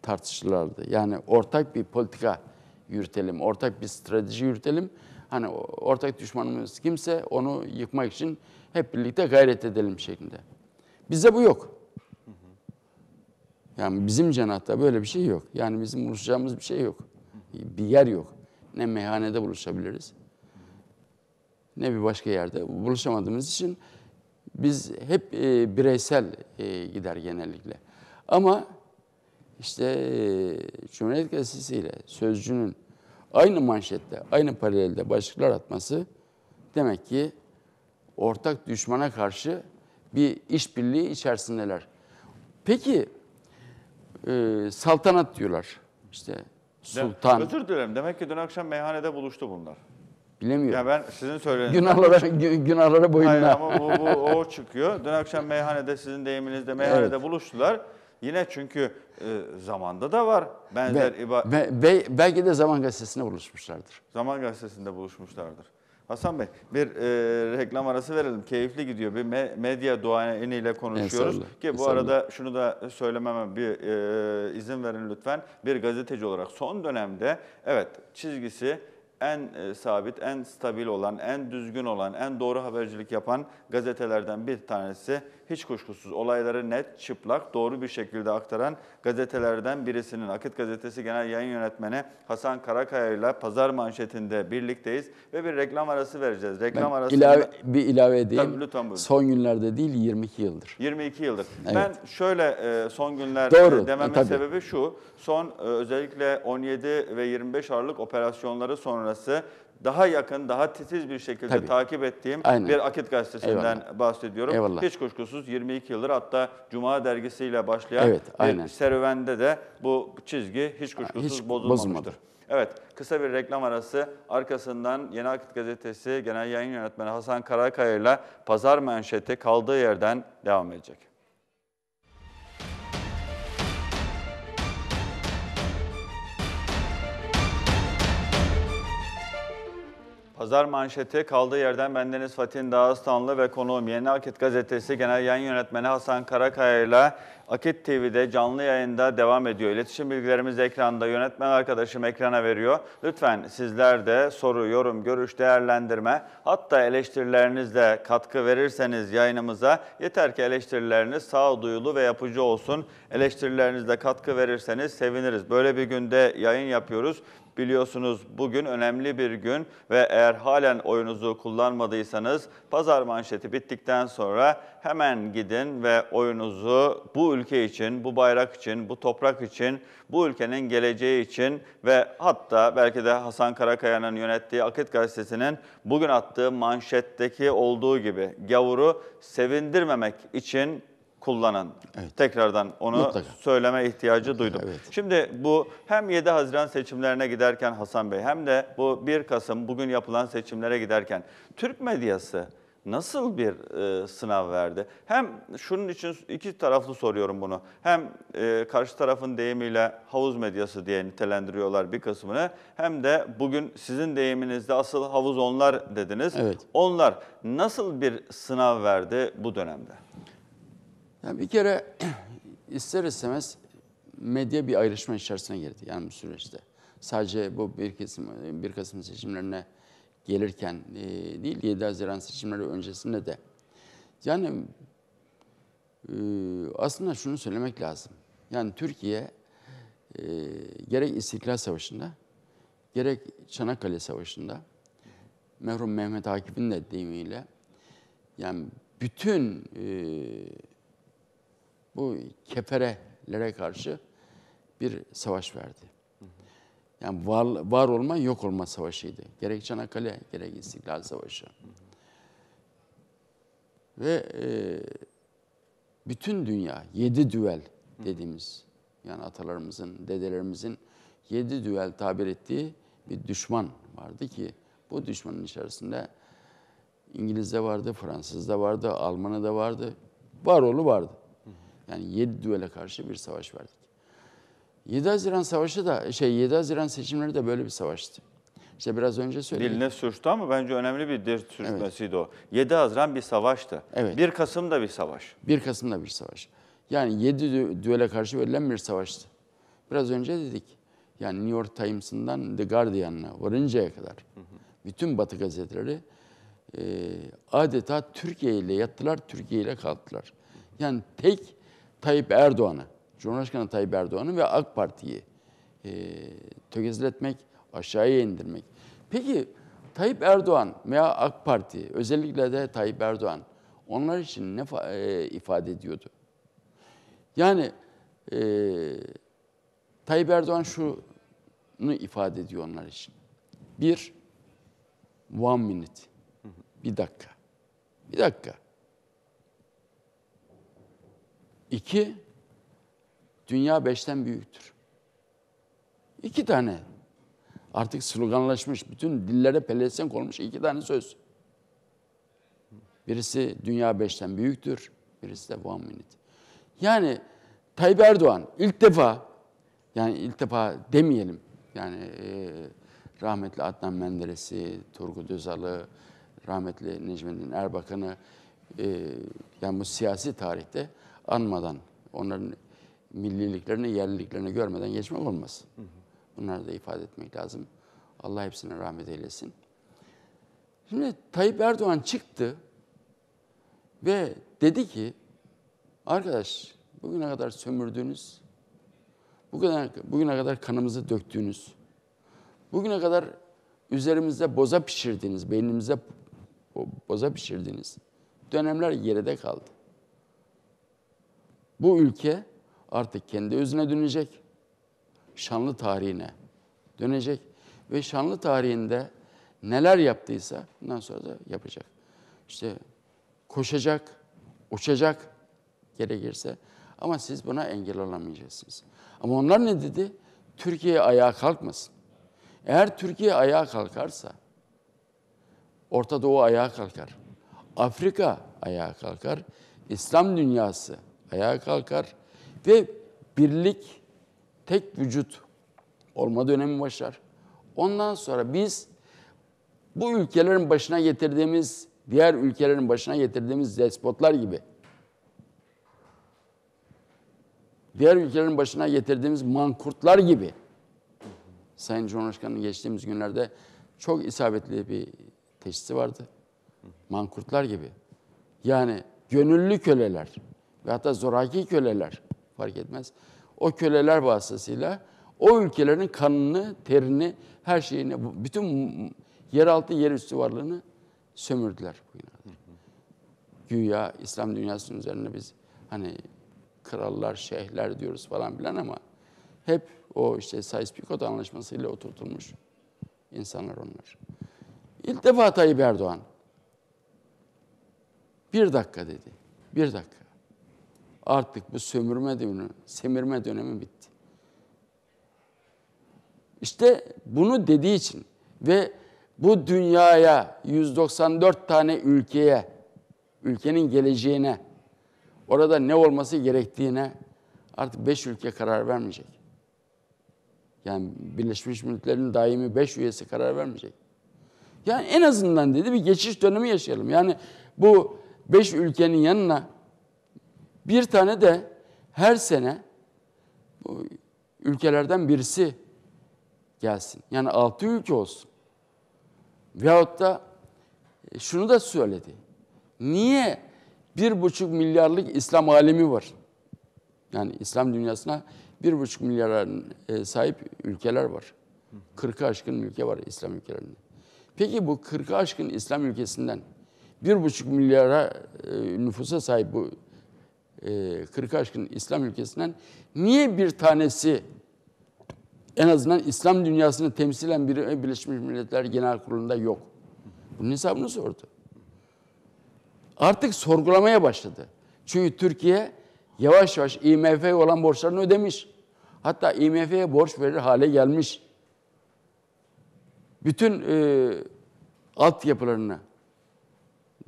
Speaker 2: tartışırlardı. Yani ortak bir politika yürütelim, ortak bir strateji yürütelim Hani ortak düşmanımız kimse onu yıkmak için hep birlikte gayret edelim şeklinde. Bizde bu yok. Yani bizim cenatta böyle bir şey yok. Yani bizim buluşacağımız bir şey yok. Bir yer yok. Ne meyhanede buluşabiliriz ne bir başka yerde buluşamadığımız için biz hep e, bireysel e, gider genellikle. Ama işte e, Cumhuriyet Gazetesi ile Sözcü'nün aynı manşette, aynı paralelde başlıklar atması demek ki ortak düşmana karşı bir işbirliği içerisindeler. Peki e, saltanat diyorlar. işte sultan. özür
Speaker 1: dilerim. Demek ki dün akşam meyhanede buluştu bunlar.
Speaker 2: Bilemiyorum. Ya ben
Speaker 1: sizin söylediğiniz... Günahlara,
Speaker 2: günahlara boyunlar. Hayır ama bu, bu, o
Speaker 1: çıkıyor. Dün akşam meyhanede sizin deyiminizde meyhanede evet. buluştular. Yine çünkü e, zamanda da var benzer iba...
Speaker 2: be, be, belki de Zaman Gazetesi'nde buluşmuşlardır.
Speaker 1: Zaman Gazetesi'nde buluşmuşlardır. Hasan Bey bir e, reklam arası verelim. Keyifli gidiyor. Bir me, medya duayeniyle konuşuyoruz. Esarlı, Ki bu esarlı. arada şunu da söylememe bir e, izin verin lütfen. Bir gazeteci olarak son dönemde evet çizgisi en e, sabit, en stabil olan, en düzgün olan, en doğru habercilik yapan gazetelerden bir tanesi hiç kuşkusuz olayları net, çıplak, doğru bir şekilde aktaran gazetelerden birisinin Akit Gazetesi Genel Yayın Yönetmeni Hasan Karakaya ile pazar manşetinde birlikteyiz ve bir reklam arası
Speaker 2: vereceğiz. Reklam ben arası ilave, bir ilave edeyim. Tabii, lütfen buyurun. Son günlerde değil 22 yıldır.
Speaker 1: 22 yıldır. Evet. Ben şöyle e, son günler doğru, e, dememin e, tabii. sebebi şu. Son özellikle 17 ve 25 Aralık operasyonları sonrası daha yakın, daha titiz bir şekilde Tabii. takip ettiğim Aynen. bir Akit Gazetesi'nden Eyvallah. bahsediyorum. Eyvallah. Hiç kuşkusuz 22 yıldır hatta Cuma dergisiyle başlayan evet, bir serüvende de bu çizgi hiç kuşkusuz hiç bozulmamıştır. Bozulmadı. Evet, kısa bir reklam arası. Arkasından Yeni Akit Gazetesi Genel Yayın Yönetmeni Hasan Karakaya ile pazar manşeti kaldığı yerden devam edecek. Pazar manşeti kaldığı yerden bendeniz Fatih Dağıstanlı ve konuğum Yeni Akit Gazetesi Genel Yayın Yönetmeni Hasan Karakaya ile Akit TV'de canlı yayında devam ediyor. İletişim bilgilerimiz ekranda. Yönetmen arkadaşım ekrana veriyor. Lütfen sizler de soru, yorum, görüş, değerlendirme hatta eleştirilerinizle katkı verirseniz yayınımıza yeter ki eleştirileriniz sağduyulu ve yapıcı olsun. Eleştirilerinizle katkı verirseniz seviniriz. Böyle bir günde yayın yapıyoruz. Biliyorsunuz bugün önemli bir gün ve eğer halen oyunuzu kullanmadıysanız pazar manşeti bittikten sonra hemen gidin ve oyunuzu bu ülke için, bu bayrak için, bu toprak için, bu ülkenin geleceği için ve hatta belki de Hasan Karakaya'nın yönettiği Akit Gazetesi'nin bugün attığı manşetteki olduğu gibi gavuru sevindirmemek için kullanan. Evet. Tekrardan onu Mutlaka. söyleme ihtiyacı Mutlaka, duydum. Evet. Şimdi bu hem 7 Haziran seçimlerine giderken Hasan Bey hem de bu 1 Kasım bugün yapılan seçimlere giderken Türk medyası nasıl bir e, sınav verdi? Hem şunun için iki taraflı soruyorum bunu. Hem e, karşı tarafın deyimiyle havuz medyası diye nitelendiriyorlar bir kısmını. Hem de bugün sizin deyiminizde asıl havuz onlar dediniz. Evet.
Speaker 2: Onlar nasıl bir sınav verdi bu dönemde? Yani bir kere ister istemez medya bir ayrışma içerisine girdi yani bu süreçte. Sadece bu bir kesim bir Kasım seçimlerine gelirken e, değil 7 Haziran seçimleri öncesinde de. Yani e, aslında şunu söylemek lazım. Yani Türkiye e, gerek İstiklal Savaşı'nda gerek Çanakkale Savaşı'nda merhum Mehmet Akif'in de deyimiyle yani bütün e, bu keferelere karşı bir savaş verdi. Yani var, var olma yok olma savaşıydı. Gerek Çanakkale gerek İstiklal Savaşı. Ve e, bütün dünya yedi düel dediğimiz yani atalarımızın, dedelerimizin yedi düel tabir ettiği bir düşman vardı ki bu düşmanın içerisinde İngiliz de vardı, Fransız da vardı, Almanı da vardı, varolu vardı. Yani 7 düele karşı bir savaş verdik. 7 Haziran Savaşı da şey 7 Haziran seçimleri de böyle bir savaştı. İşte biraz önce söyledim. Diline
Speaker 1: sürçtü ama bence önemli bir dil sürçmesiydi evet. o. 7 Haziran bir savaştı.
Speaker 2: Evet. 1 Kasım da bir savaş. 1 Kasım da bir savaş. Yani 7 dü düele karşı verilen bir savaştı. Biraz önce dedik. Yani New York Times'ından The Guardian'a varıncaya kadar bütün Batı gazeteleri e, adeta Türkiye ile yattılar, Türkiye ile kalktılar. Yani tek Tayyip Erdoğan'ı, Cumhurbaşkanı Tayyip Erdoğan'ı ve AK Parti'yi e, tökezletmek, aşağıya indirmek. Peki Tayyip Erdoğan veya AK Parti, özellikle de Tayyip Erdoğan, onlar için ne e, ifade ediyordu? Yani e, Tayyip Erdoğan şunu ifade ediyor onlar için. Bir, one minute, bir dakika, bir dakika. İki, dünya beşten büyüktür. İki tane. Artık sloganlaşmış, bütün dillere pelesenk olmuş iki tane söz. Birisi dünya beşten büyüktür, birisi de one minute. Yani Tayyip Erdoğan ilk defa, yani ilk defa demeyelim, yani e, rahmetli Adnan Menderes'i, Turgut Özal'ı, rahmetli Necmettin Erbakan'ı, e, yani bu siyasi tarihte anmadan, onların milliliklerini, yerliliklerini görmeden geçmek olmaz. Bunları da ifade etmek lazım. Allah hepsine rahmet eylesin. Şimdi Tayyip Erdoğan çıktı ve dedi ki, arkadaş bugüne kadar sömürdüğünüz, bugüne, bugüne kadar kanımızı döktüğünüz, bugüne kadar üzerimizde boza pişirdiniz, beynimize boza pişirdiniz. Dönemler geride kaldı. Bu ülke artık kendi özüne dönecek. Şanlı tarihine dönecek ve şanlı tarihinde neler yaptıysa bundan sonra da yapacak. İşte koşacak, uçacak gerekirse ama siz buna engel olamayacaksınız. Ama onlar ne dedi? Türkiye ayağa kalkmasın. Eğer Türkiye ayağa kalkarsa, Orta Doğu ayağa kalkar, Afrika ayağa kalkar, İslam dünyası ayağa kalkar ve birlik, tek vücut olma dönemi başlar. Ondan sonra biz bu ülkelerin başına getirdiğimiz, diğer ülkelerin başına getirdiğimiz despotlar gibi, diğer ülkelerin başına getirdiğimiz mankurtlar gibi, Sayın Cumhurbaşkanı'nın geçtiğimiz günlerde çok isabetli bir teşhisi vardı. Mankurtlar gibi. Yani gönüllü köleler ve hatta zoraki köleler fark etmez. O köleler vasıtasıyla o ülkelerin kanını, terini, her şeyini, bütün yeraltı, yerüstü varlığını sömürdüler. Güya İslam dünyasının üzerine biz hani krallar, şeyhler diyoruz falan bilen ama hep o işte Sayıs-Picot anlaşmasıyla oturtulmuş insanlar onlar. İlk defa Tayyip Erdoğan bir dakika dedi. Bir dakika. Artık bu sömürme dönemi, semirme dönemi bitti. İşte bunu dediği için ve bu dünyaya 194 tane ülkeye, ülkenin geleceğine, orada ne olması gerektiğine artık 5 ülke karar vermeyecek. Yani Birleşmiş Milletler'in daimi 5 üyesi karar vermeyecek. Yani en azından dedi bir geçiş dönemi yaşayalım. Yani bu 5 ülkenin yanına bir tane de her sene bu ülkelerden birisi gelsin. Yani altı ülke olsun. Veyahut da e, şunu da söyledi. Niye bir buçuk milyarlık İslam alemi var? Yani İslam dünyasına bir buçuk milyara e, sahip ülkeler var. 40'ı aşkın ülke var İslam ülkelerinde. Peki bu 40'ı aşkın İslam ülkesinden bir buçuk milyara e, nüfusa sahip bu 40 e, aşkın İslam ülkesinden niye bir tanesi en azından İslam dünyasını temsilen biri e, Birleşmiş Milletler Genel Kurulu'nda yok? Bunun hesabını sordu. Artık sorgulamaya başladı. Çünkü Türkiye yavaş yavaş IMF'ye olan borçlarını ödemiş. Hatta IMF'ye borç verir hale gelmiş. Bütün e, altyapılarını,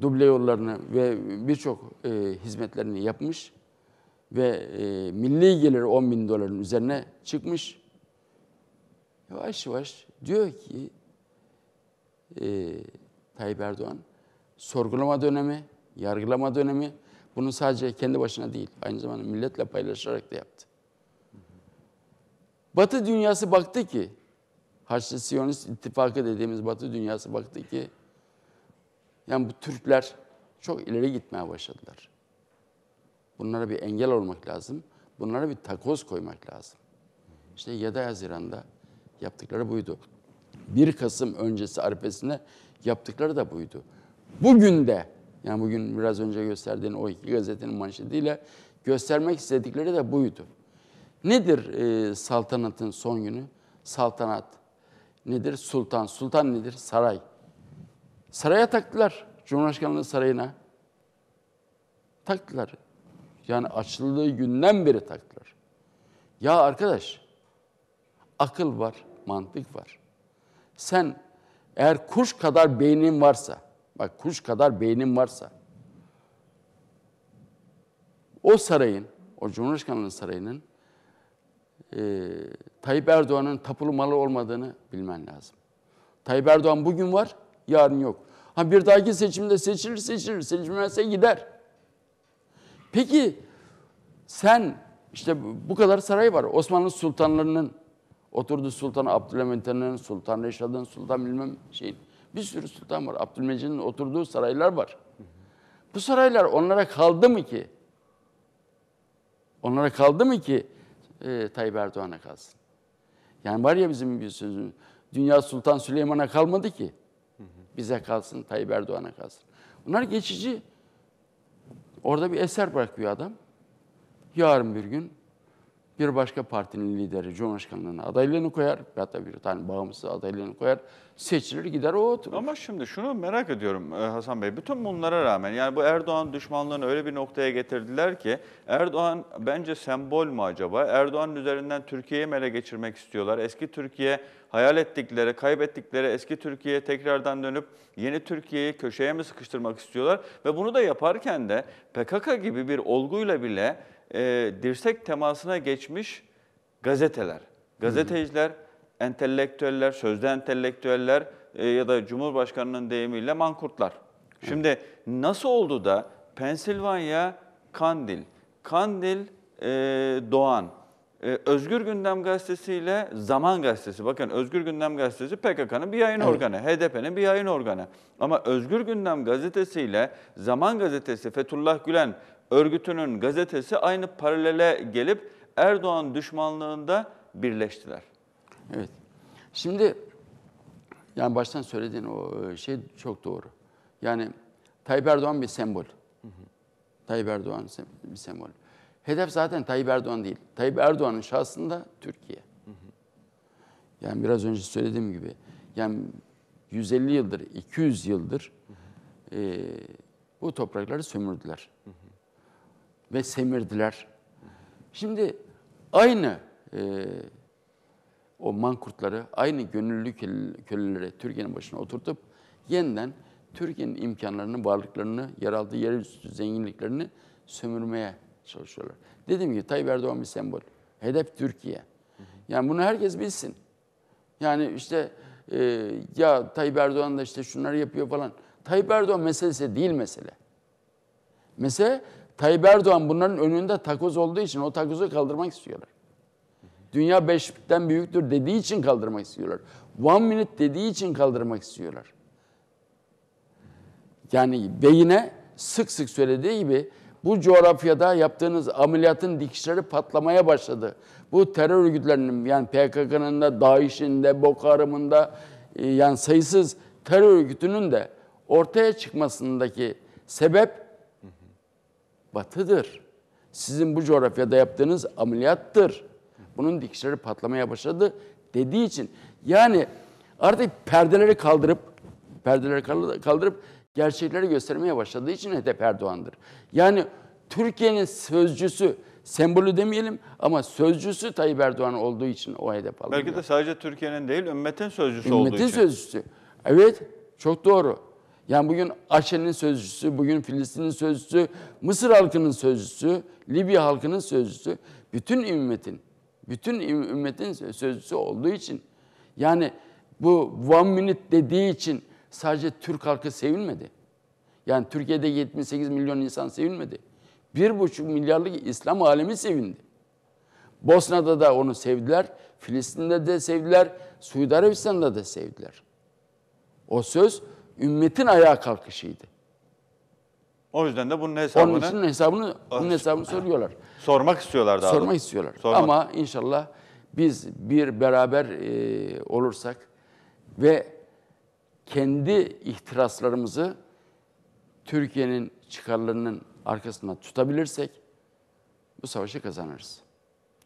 Speaker 2: duble yollarını ve birçok e, hizmetlerini yapmış ve e, milli geliri 10 bin doların üzerine çıkmış. Yavaş yavaş diyor ki e, Tayyip Erdoğan, sorgulama dönemi, yargılama dönemi bunu sadece kendi başına değil, aynı zamanda milletle paylaşarak da yaptı. Batı dünyası baktı ki, Haçlı Siyonist İttifakı dediğimiz Batı dünyası baktı ki, yani bu Türkler çok ileri gitmeye başladılar. Bunlara bir engel olmak lazım. Bunlara bir takoz koymak lazım. İşte 7 Haziran'da yaptıkları buydu. 1 Kasım öncesi arifesinde yaptıkları da buydu. Bugün de yani bugün biraz önce gösterdiğin o iki gazetenin manşetiyle göstermek istedikleri de buydu. Nedir e, saltanatın son günü? Saltanat nedir? Sultan. Sultan nedir? Saray. Saraya taktılar. Cumhurbaşkanlığı sarayına. Taktılar. Yani açıldığı günden beri taktılar. Ya arkadaş, akıl var, mantık var. Sen eğer kuş kadar beynin varsa, bak kuş kadar beynin varsa, o sarayın, o Cumhurbaşkanlığı sarayının e, Tayyip Erdoğan'ın tapulu malı olmadığını bilmen lazım. Tayyip Erdoğan bugün var, Yarın yok. Ha bir dahaki seçimde seçilir seçilir, seçilmezse gider. Peki sen işte bu kadar saray var. Osmanlı sultanlarının oturdu Sultan Abdülhamit'in, Sultan Reşad'ın, Sultan bilmem şeyin. Bir sürü sultan var. Abdülmecid'in oturduğu saraylar var. Bu saraylar onlara kaldı mı ki? Onlara kaldı mı ki e, Tayyip Erdoğan'a kalsın? Yani var ya bizim bir sözümüz, dünya Sultan Süleyman'a kalmadı ki bize kalsın, Tayyip Erdoğan'a kalsın. Bunlar geçici. Orada bir eser bırakıyor adam. Yarın bir gün bir başka partinin lideri Cumhurbaşkanlığına adaylığını koyar ya bir tane bağımsız adaylığını koyar, seçilir gider o oturur. Ama şimdi şunu merak ediyorum e,
Speaker 1: Hasan Bey, bütün bunlara rağmen yani bu Erdoğan düşmanlığını öyle bir noktaya getirdiler ki Erdoğan bence sembol mu acaba? Erdoğan üzerinden Türkiye'yi mele geçirmek istiyorlar. Eski Türkiye hayal ettikleri, kaybettikleri eski Türkiye'ye tekrardan dönüp yeni Türkiye'yi köşeye mi sıkıştırmak istiyorlar? Ve bunu da yaparken de PKK gibi bir olguyla bile e, dirsek temasına geçmiş gazeteler, gazeteciler, hmm. entelektüeller, sözde entelektüeller e, ya da Cumhurbaşkanı'nın deyimiyle mankurtlar. Hmm. Şimdi nasıl oldu da Pensilvanya, Kandil, Kandil, e, Doğan, e, Özgür Gündem Gazetesi ile Zaman Gazetesi. Bakın Özgür Gündem Gazetesi PKK'nın bir yayın evet. organı, HDP'nin bir yayın organı. Ama Özgür Gündem Gazetesi ile Zaman Gazetesi Fethullah Gülen örgütünün gazetesi aynı paralele gelip Erdoğan düşmanlığında birleştiler.
Speaker 2: Evet. Şimdi yani baştan söylediğin o e, şey çok doğru. Yani Tayyip Erdoğan bir sembol. Hı hı. Tayyip Erdoğan bir sembol. Hedef zaten Tayyip Erdoğan değil. Tayyip Erdoğan'ın şahsında Türkiye. Hı hı. Yani biraz önce söylediğim gibi yani 150 yıldır, 200 yıldır hı hı. E, bu toprakları sömürdüler. Hı hı ve semirdiler. Şimdi aynı e, o mankurtları, aynı gönüllü köleleri Türkiye'nin başına oturtup yeniden Türkiye'nin imkanlarını, varlıklarını, yer aldığı yerüstü zenginliklerini sömürmeye çalışıyorlar. Dedim ki Tayyip Erdoğan bir sembol. Hedef Türkiye. Yani bunu herkes bilsin. Yani işte e, ya Tayyip Erdoğan da işte şunları yapıyor falan. Tayyip Erdoğan meselesi değil mesele. Mesele Tayyip Erdoğan bunların önünde takoz olduğu için o takozu kaldırmak istiyorlar. Dünya beşlikten büyüktür dediği için kaldırmak istiyorlar. One minute dediği için kaldırmak istiyorlar. Yani beyine sık sık söylediği gibi bu coğrafyada yaptığınız ameliyatın dikişleri patlamaya başladı. Bu terör örgütlerinin yani PKK'nın da, DAEŞ'in de, Boko Haram'ın da e, yani sayısız terör örgütünün de ortaya çıkmasındaki sebep batıdır. Sizin bu coğrafyada yaptığınız ameliyattır. Bunun dikişleri patlamaya başladı dediği için. Yani artık perdeleri kaldırıp perdeleri kaldırıp gerçekleri göstermeye başladığı için HDP Erdoğan'dır. Yani Türkiye'nin sözcüsü, sembolü demeyelim ama sözcüsü Tayyip Erdoğan olduğu için o HDP alınıyor. Belki de
Speaker 1: sadece Türkiye'nin değil, ümmetin sözcüsü ümmetin olduğu için. Ümmetin
Speaker 2: sözcüsü. Evet, çok doğru. Yani bugün Aşe'nin sözcüsü, bugün Filistin'in sözcüsü, Mısır halkının sözcüsü, Libya halkının sözcüsü, bütün ümmetin, bütün ümmetin sözcüsü olduğu için yani bu one minute dediği için sadece Türk halkı sevinmedi. Yani Türkiye'de 78 milyon insan sevinmedi. buçuk milyarlık İslam alemi sevindi. Bosna'da da onu sevdiler, Filistin'de de sevdiler, Suudi Arabistan'da da sevdiler. O söz Ümmetin ayağa kalkışıydı. O yüzden de bunun hesabını Onun için hesabını bunun hesabını soruyorlar. Sormak istiyorlar daha. Sormak doğru. istiyorlar. Sormak. Ama inşallah biz bir beraber e, olursak ve kendi ihtiraslarımızı Türkiye'nin çıkarlarının arkasında tutabilirsek bu savaşı kazanırız.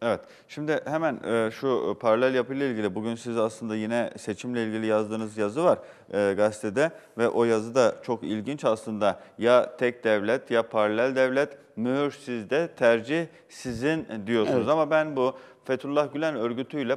Speaker 2: Evet. Şimdi hemen e, şu e, paralel yapıyla ilgili bugün siz
Speaker 1: aslında yine seçimle ilgili yazdığınız yazı var e, gazetede ve o yazı da çok ilginç aslında. Ya tek devlet ya paralel devlet mühür sizde tercih sizin diyorsunuz evet. ama ben bu Fethullah Gülen örgütüyle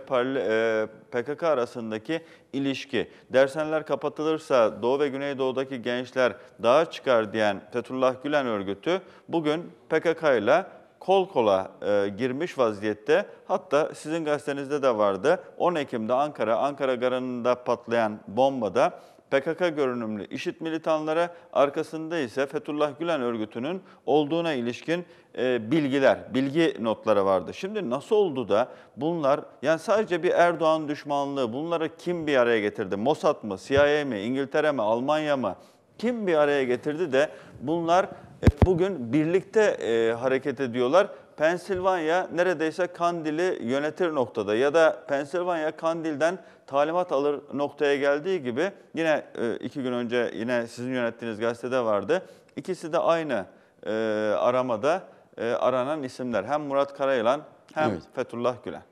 Speaker 1: PKK e, arasındaki ilişki. Dershaneler kapatılırsa Doğu ve Güneydoğu'daki gençler daha çıkar diyen Fethullah Gülen örgütü bugün PKK ile kol kola e, girmiş vaziyette. Hatta sizin gazetenizde de vardı. 10 Ekim'de Ankara, Ankara Garı'nda patlayan bombada PKK görünümlü işit militanlara arkasında ise Fethullah Gülen örgütünün olduğuna ilişkin e, bilgiler, bilgi notları vardı. Şimdi nasıl oldu da bunlar yani sadece bir Erdoğan düşmanlığı bunları kim bir araya getirdi? Mossad mı, CIA mi, İngiltere mi, Almanya mı? Kim bir araya getirdi de bunlar e, bugün birlikte e, hareket ediyorlar. Pensilvanya neredeyse Kandil'i yönetir noktada ya da Pensilvanya Kandil'den talimat alır noktaya geldiği gibi yine e, iki gün önce yine sizin yönettiğiniz gazetede vardı. İkisi de aynı e, aramada e, aranan isimler. Hem Murat Karayılan hem evet. Fethullah Gülen.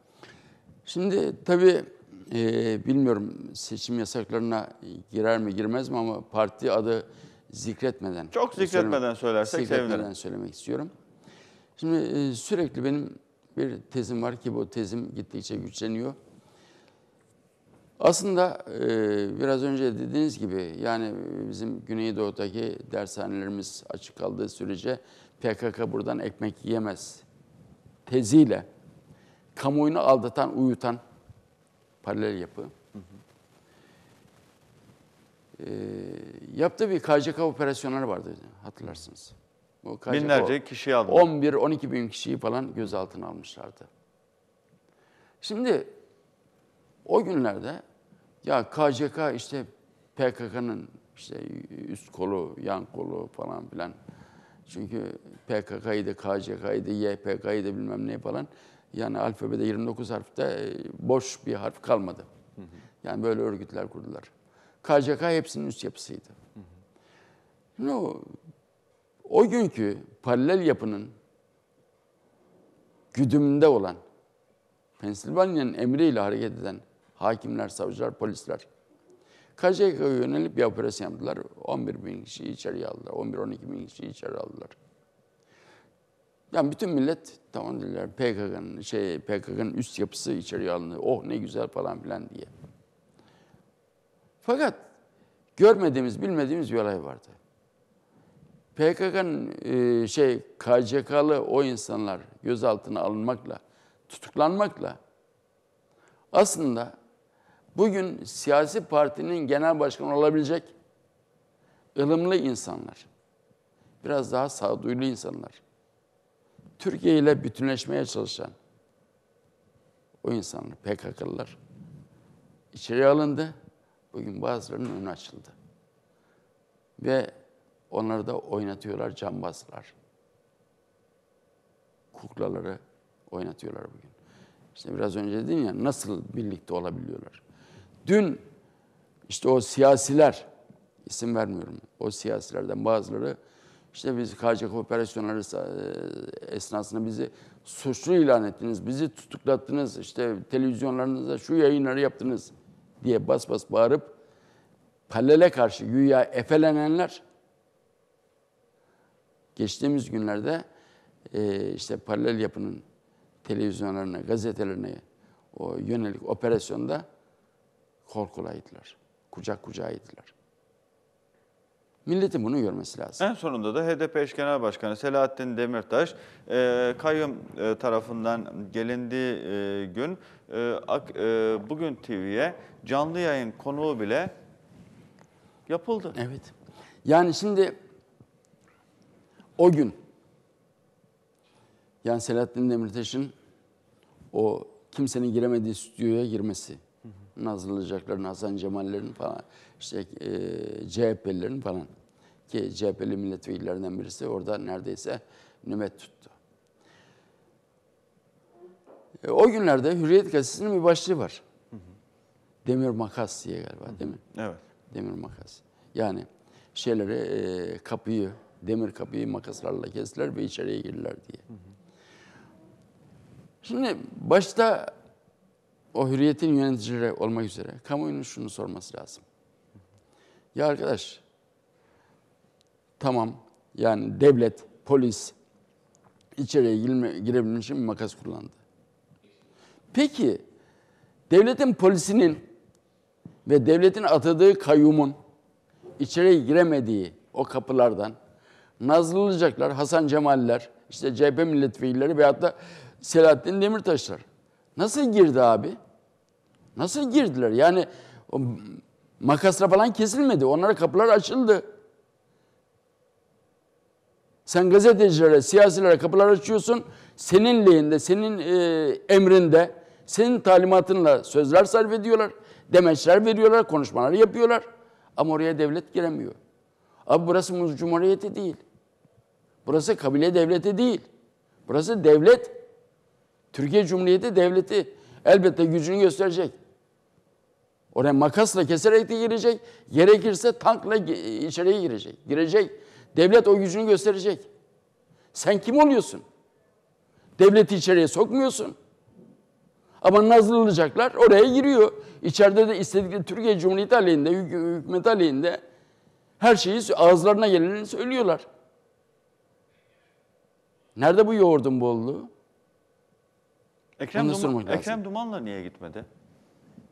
Speaker 2: Şimdi tabii e, bilmiyorum seçim yasaklarına girer mi girmez mi ama parti adı zikretmeden. Çok e, zikretmeden söylersek zikretmeden sevinirim. söylemek istiyorum. Şimdi e, sürekli benim bir tezim var ki bu tezim gittikçe güçleniyor. Aslında e, biraz önce dediğiniz gibi yani bizim Güneydoğu'daki dershanelerimiz açık kaldığı sürece PKK buradan ekmek yiyemez teziyle kamuoyunu aldatan, uyutan paralel yapı. Hı hı e, yaptığı bir KCK operasyonları vardı hatırlarsınız. Bu KCK, Binlerce kişi aldı. 11-12 bin kişiyi falan gözaltına almışlardı. Şimdi o günlerde ya KCK işte PKK'nın işte üst kolu, yan kolu falan filan. Çünkü PKK'ydı, KCK'ydı, YPK'ydı bilmem ne falan. Yani alfabede 29 harfte e, boş bir harf kalmadı. Yani böyle örgütler kurdular. KCK hepsinin üst yapısıydı. No, o günkü paralel yapının güdümünde olan, Pensilvanya'nın emriyle hareket eden hakimler, savcılar, polisler KCK'ya yönelip bir operasyon yaptılar. 11 bin kişi içeriye aldılar. 11-12 bin kişi içeri aldılar. Yani bütün millet tamam dediler PKK'nın şey PKK'nın üst yapısı içeriye alındı. Oh ne güzel falan filan diye. Fakat görmediğimiz, bilmediğimiz bir olay vardı. PKK'nın e, şey KCK'lı o insanlar gözaltına alınmakla, tutuklanmakla aslında bugün siyasi partinin genel başkanı olabilecek ılımlı insanlar, biraz daha sağduyulu insanlar, Türkiye ile bütünleşmeye çalışan o insanlar, PKK'lılar içeri alındı Bugün bazılarının önü açıldı. Ve onları da oynatıyorlar cambazlar. Kuklaları oynatıyorlar bugün. İşte biraz önce dedin ya nasıl birlikte olabiliyorlar. Dün işte o siyasiler, isim vermiyorum, o siyasilerden bazıları işte biz KCK operasyonları e, esnasında bizi suçlu ilan ettiniz, bizi tutuklattınız, işte televizyonlarınızda şu yayınları yaptınız diye bas bas bağırıp Halil'e karşı güya efelenenler geçtiğimiz günlerde e, işte paralel yapının televizyonlarına, gazetelerine o yönelik operasyonda korkulaydılar, kolaydılar. Kucak kucağa Milletin bunu görmesi
Speaker 1: lazım. En sonunda da HDP eş genel başkanı Selahattin Demirtaş e, kayyum e, tarafından gelindiği e, gün e, ak, e, bugün TV'ye
Speaker 2: canlı yayın konuğu bile yapıldı. Evet. Yani şimdi o gün yani Selahattin Demirtaş'ın o kimsenin giremediği stüdyoya girmesi, Nazırlı Hasan Cemal'lerin falan, işte e, CHP'lilerin falan ki CHP'li milletvekillerinden birisi orada neredeyse nümet tuttu. E, o günlerde Hürriyet Gazetesi'nin bir başlığı var. Demir makas diye galiba hı hı. değil mi? Evet. Demir makas. Yani şeyleri e, kapıyı, demir kapıyı makaslarla kestiler ve içeriye girdiler diye. Şimdi başta o hürriyetin yöneticileri olmak üzere kamuoyunun şunu sorması lazım. Ya arkadaş Tamam yani devlet, polis içeriye girme, girebilmek için makas kullandı. Peki devletin polisinin ve devletin atadığı kayyumun içeriye giremediği o kapılardan Nazlılıcaklar, Hasan Cemaller, işte CHP milletvekilleri veyahut da Selahattin Demirtaşlar. Nasıl girdi abi? Nasıl girdiler? Yani o makasla falan kesilmedi. Onlara kapılar açıldı. Sen gazetecilere, siyasilere kapılar açıyorsun. Senin lehinde, senin e, emrinde, senin talimatınla sözler sarf ediyorlar. Demeçler veriyorlar, konuşmalar yapıyorlar. Ama oraya devlet giremiyor. Abi burası Cumhuriyeti değil. Burası kabile devleti değil. Burası devlet. Türkiye Cumhuriyeti devleti elbette gücünü gösterecek. Oraya makasla keserek de girecek. Gerekirse tankla içeriye girecek. Girecek. Devlet o gücünü gösterecek. Sen kim oluyorsun? Devleti içeriye sokmuyorsun. Ama nazlanılacaklar oraya giriyor. İçeride de istedikleri Türkiye Cumhuriyeti aleyhinde, hükümet aleyhinde her şeyi ağızlarına geleni söylüyorlar. Nerede bu yoğurdun bolluğu? Ekrem, Bunu Duman, Ekrem Duman'la niye gitmedi?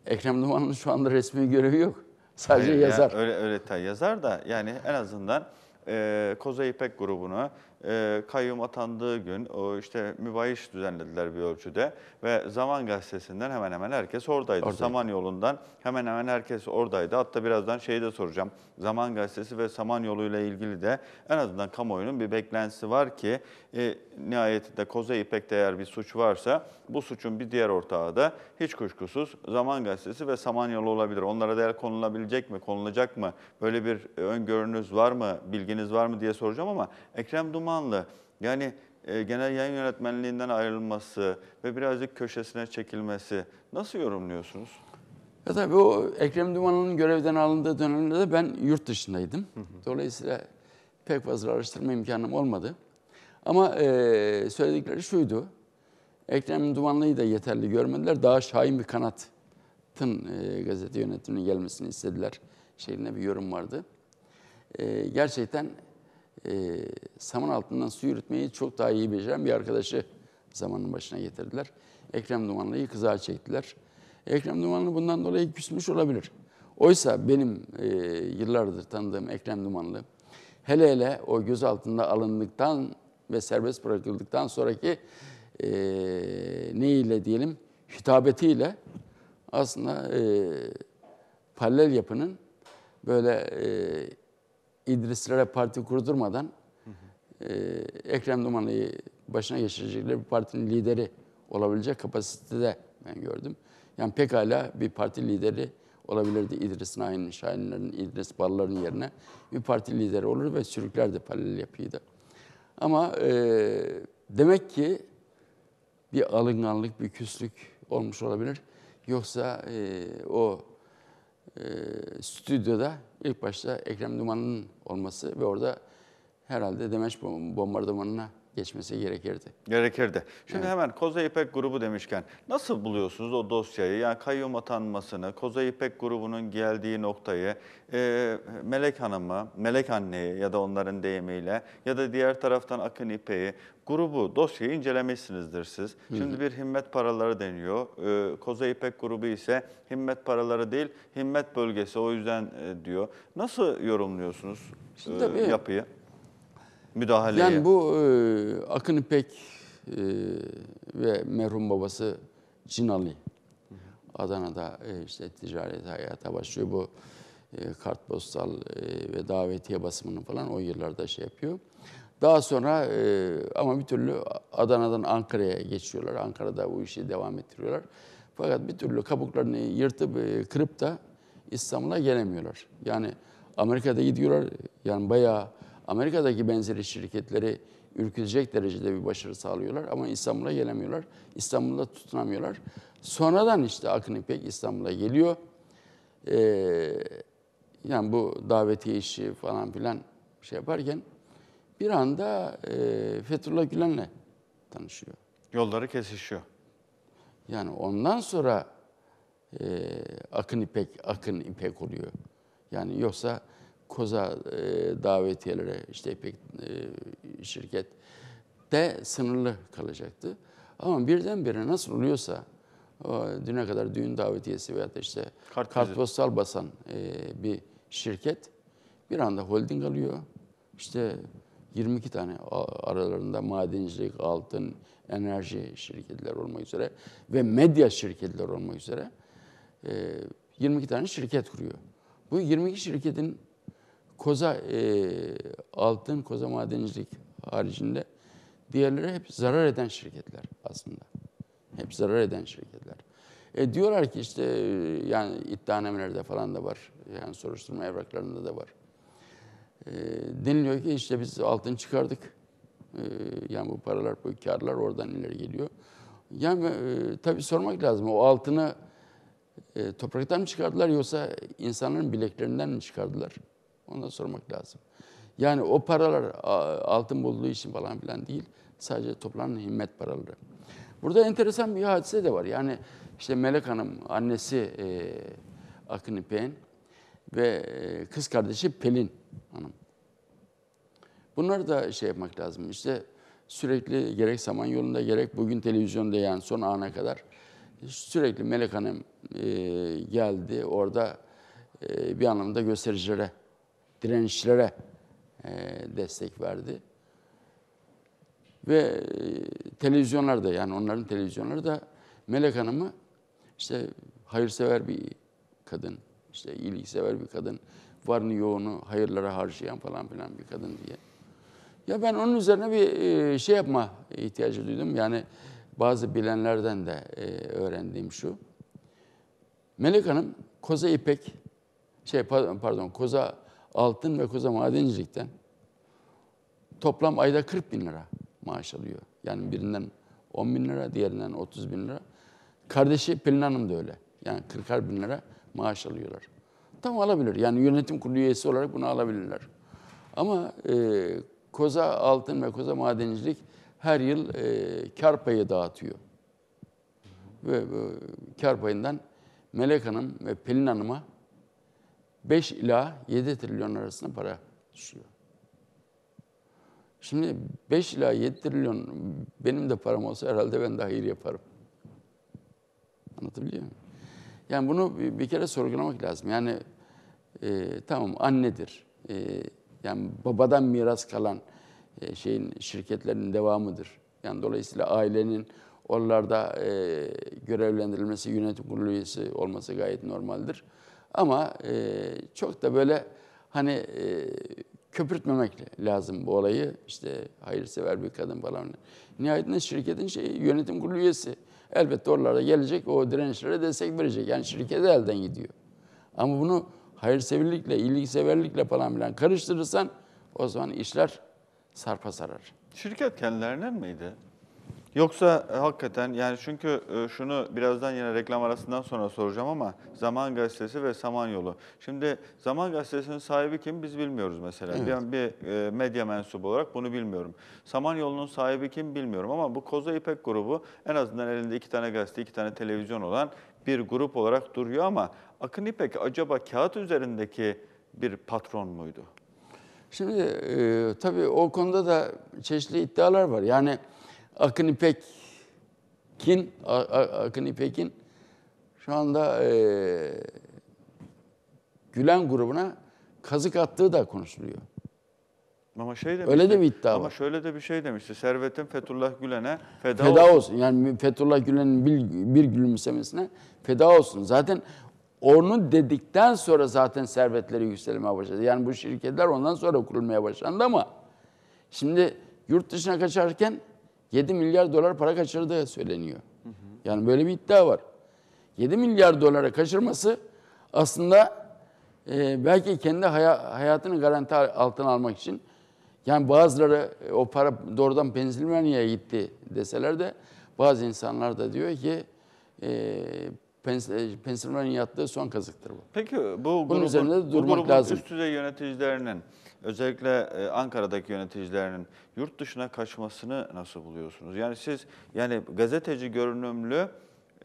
Speaker 2: Ekrem Duman'ın şu anda resmi görevi yok. Sadece Hayır, yazar.
Speaker 1: Yani öyle öyle yazar da yani en azından e, Koza İpek grubuna e, kayyum atandığı gün o işte mübayiş düzenlediler bir ölçüde ve Zaman Gazetesi'nden hemen hemen herkes oradaydı. oradaydı. Samanyolu'ndan hemen hemen herkes oradaydı. Hatta birazdan şeyi de soracağım. Zaman Gazetesi ve Samanyolu ile ilgili de en azından kamuoyunun bir beklentisi var ki e, nihayetinde koza ipek değer bir suç varsa bu suçun bir diğer ortağı da hiç kuşkusuz Zaman Gazetesi ve Samanyolu olabilir. Onlara değer konulabilecek mi, konulacak mı? Böyle bir öngörünüz var mı, bilginiz var mı diye soracağım ama Ekrem Dumanlı yani e, genel yayın yönetmenliğinden ayrılması ve birazcık köşesine çekilmesi nasıl yorumluyorsunuz? Ya
Speaker 2: tabii o Ekrem Duman'ın görevden alındığı dönemde de ben yurt dışındaydım. Dolayısıyla pek fazla araştırma imkanım olmadı. Ama e, söyledikleri şuydu. Ekrem Dumanlı'yı da yeterli görmediler. Daha şahin bir kanatın e, gazete yönetiminin gelmesini istediler. Şeyine bir yorum vardı. E, gerçekten e, saman altından su yürütmeyi çok daha iyi beceren bir arkadaşı zamanın başına getirdiler. Ekrem Dumanlı'yı kızağa çektiler. Ekrem Dumanlı bundan dolayı küsmüş olabilir. Oysa benim e, yıllardır tanıdığım Ekrem Dumanlı hele hele o göz altında alındıktan ve serbest bırakıldıktan sonraki e, neyle diyelim hitabetiyle aslında e, paralel yapının böyle e, İdrislere parti kurdurmadan e, Ekrem Duman'ı başına geçirecekleri bir partinin lideri olabilecek kapasitede ben gördüm. Yani pekala bir parti lideri olabilirdi İdris Nain'in, Şahinlerin, İdris Ballar'ın yerine bir parti lideri olur ve sürüklerdi paralel yapıyı da. Ama e, demek ki bir alınganlık, bir küslük olmuş olabilir. Yoksa e, o e, stüdyoda ilk başta Ekrem Duman'ın olması ve orada herhalde Demeç bombardımanına geçmesi gerekirdi.
Speaker 1: Gerekirdi. Şimdi evet. hemen Koza İpek grubu demişken nasıl buluyorsunuz o dosyayı? Yani kayyum atanmasını, Koza İpek grubunun geldiği noktayı, e, Melek Hanım'ı, Melek Anne'yi ya da onların deyimiyle ya da diğer taraftan Akın İpek'i, grubu, dosyayı incelemişsinizdir siz. Şimdi bir himmet paraları deniyor. E, Koza İpek grubu ise himmet paraları değil, himmet bölgesi o yüzden e, diyor. Nasıl yorumluyorsunuz e, Şimdi tabii, yapıyı?
Speaker 2: müdahaleye. Yani bu e, Akın İpek e, ve merhum babası Cinali Adana'da e, işte ticaret hayata başlıyor. Bu e, kartpostal e, ve davetiye basımını falan o yıllarda şey yapıyor. Daha sonra e, ama bir türlü Adana'dan Ankara'ya geçiyorlar. Ankara'da bu işi devam ettiriyorlar. Fakat bir türlü kabuklarını yırtıp e, kırıp da İstanbul'a gelemiyorlar. Yani Amerika'da gidiyorlar. Yani bayağı Amerika'daki benzeri şirketleri ürkütecek derecede bir başarı sağlıyorlar ama İstanbul'a gelemiyorlar. İstanbul'da tutunamıyorlar. Sonradan işte Akın İpek İstanbul'a geliyor. Ee, yani bu davetiye işi falan filan şey yaparken bir anda e, Fethullah Gülen'le tanışıyor. Yolları kesişiyor. Yani ondan sonra e, Akın İpek Akın İpek oluyor. Yani yoksa koza e, davetiyelere işte pek e, şirket de sınırlı kalacaktı. Ama birdenbire nasıl oluyorsa o, düne kadar düğün davetiyesi veya işte Kart kartpostal basan e, bir şirket bir anda holding alıyor. İşte 22 tane aralarında madencilik, altın, enerji şirketler olmak üzere ve medya şirketler olmak üzere 22 e, tane şirket kuruyor. Bu 22 şirketin koza e, altın, koza madencilik haricinde diğerleri hep zarar eden şirketler aslında. Hep zarar eden şirketler. E, diyorlar ki işte e, yani iddianamelerde falan da var. Yani soruşturma evraklarında da var. E, deniliyor ki işte biz altın çıkardık. E, yani bu paralar, bu karlar oradan ileri geliyor. Yani e, tabii sormak lazım. O altını e, topraktan mı çıkardılar yoksa insanların bileklerinden mi çıkardılar? Ona sormak lazım. Yani o paralar altın bulduğu için falan filan değil. Sadece toplanan himmet paraları. Burada enteresan bir hadise de var. Yani işte Melek Hanım annesi e, Akın İpek'in ve e, kız kardeşi Pelin Hanım. Bunları da şey yapmak lazım. İşte sürekli gerek zaman yolunda gerek bugün televizyonda yani son ana kadar sürekli Melek Hanım e, geldi. Orada e, bir anlamda göstericilere direnişlere e, destek verdi. Ve e, da yani onların televizyonları da Melek Hanım'ı işte hayırsever bir kadın, işte iyiliksever bir kadın, varını yoğunu hayırlara harcayan falan filan bir kadın diye. Ya ben onun üzerine bir e, şey yapma ihtiyacı duydum. Yani bazı bilenlerden de e, öğrendiğim şu. Melek Hanım Koza İpek, şey pardon Koza altın ve koza madencilikten toplam ayda 40 bin lira maaş alıyor. Yani birinden 10 bin lira, diğerinden 30 bin lira. Kardeşi Pelin Hanım da öyle. Yani 40 bin lira maaş alıyorlar. Tam alabilir. Yani yönetim kurulu üyesi olarak bunu alabilirler. Ama e, koza altın ve koza madencilik her yıl e, kar payı dağıtıyor. Ve e, kar payından Melek Hanım ve Pelin Hanım'a 5 ila 7 trilyon arasında para düşüyor. Şimdi 5 ila 7 trilyon benim de param olsa herhalde ben daha iyi yaparım. Anlatabiliyor muyum? Yani bunu bir, bir kere sorgulamak lazım. Yani e, tamam annedir. E, yani babadan miras kalan e, şeyin şirketlerin devamıdır. Yani dolayısıyla ailenin oralarda e, görevlendirilmesi, yönetim kurulu üyesi olması gayet normaldir. Ama e, çok da böyle hani e, köpürtmemek lazım bu olayı. İşte hayırsever bir kadın falan. Nihayetinde şirketin şeyi yönetim kurulu üyesi. Elbette oralarda gelecek, o direnişlere destek verecek. Yani şirkete elden gidiyor. Ama bunu hayırseverlikle, iyilikseverlikle falan filan karıştırırsan o zaman işler sarpa sarar. Şirket kendilerinden miydi? Yoksa
Speaker 1: e, hakikaten yani çünkü e, şunu birazdan yine reklam arasından sonra soracağım ama Zaman Gazetesi ve Samanyolu. Şimdi Zaman Gazetesi'nin sahibi kim biz bilmiyoruz mesela. Evet. Ben bir e, medya mensubu olarak bunu bilmiyorum. Samanyolu'nun sahibi kim bilmiyorum ama bu Koza İpek grubu en azından elinde iki tane gazete, iki tane televizyon olan bir grup olarak duruyor ama Akın İpek acaba kağıt üzerindeki bir patron muydu?
Speaker 2: Şimdi e, tabii o konuda da çeşitli iddialar var. Yani Akın İpek'in Akın İpek'in şu anda e, Gülen grubuna kazık attığı da konuşuluyor. Ama şey
Speaker 1: demişti, Öyle de bir iddia ama var. şöyle de bir şey demişti. Servetin Fethullah Gülen'e feda, Feda olsun. olsun.
Speaker 2: Yani Fethullah Gülen'in bir, bir gülümsemesine feda olsun. Zaten onu dedikten sonra zaten servetleri yükselmeye başladı. Yani bu şirketler ondan sonra kurulmaya başlandı ama şimdi yurt dışına kaçarken 7 milyar dolar para kaçırdığı söyleniyor. Yani böyle bir iddia var. 7 milyar dolara kaçırması aslında e, belki kendi haya, hayatını garanti altına almak için yani bazıları e, o para doğrudan Pensilvanya'ya gitti deseler de bazı insanlar da diyor ki e, Pensilvanya e, yattığı son kazıktır bu. Peki bu Bunun grubun, üzerinde durmak bu grubun lazım.
Speaker 1: üst düzey yöneticilerinin özellikle e, Ankara'daki yöneticilerinin yurt dışına kaçmasını nasıl buluyorsunuz? Yani siz yani gazeteci görünümlü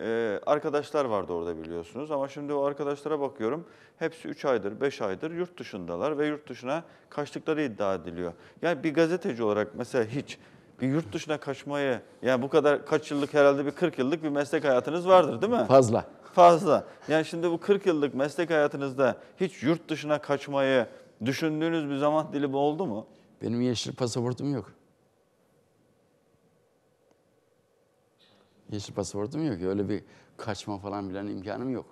Speaker 1: e, arkadaşlar vardı orada biliyorsunuz ama şimdi o arkadaşlara bakıyorum hepsi 3 aydır 5 aydır yurt dışındalar ve yurt dışına kaçtıkları iddia ediliyor. Yani bir gazeteci olarak mesela hiç bir yurt dışına kaçmayı yani bu kadar kaç yıllık herhalde bir 40 yıllık bir meslek hayatınız vardır değil mi? Fazla. Fazla. Yani şimdi bu 40 yıllık meslek hayatınızda hiç yurt dışına kaçmayı Düşündüğünüz bir zaman dilimi oldu mu?
Speaker 2: Benim yeşil pasaportum yok. Yeşil pasaportum yok. Öyle bir kaçma falan bilen imkanım yok.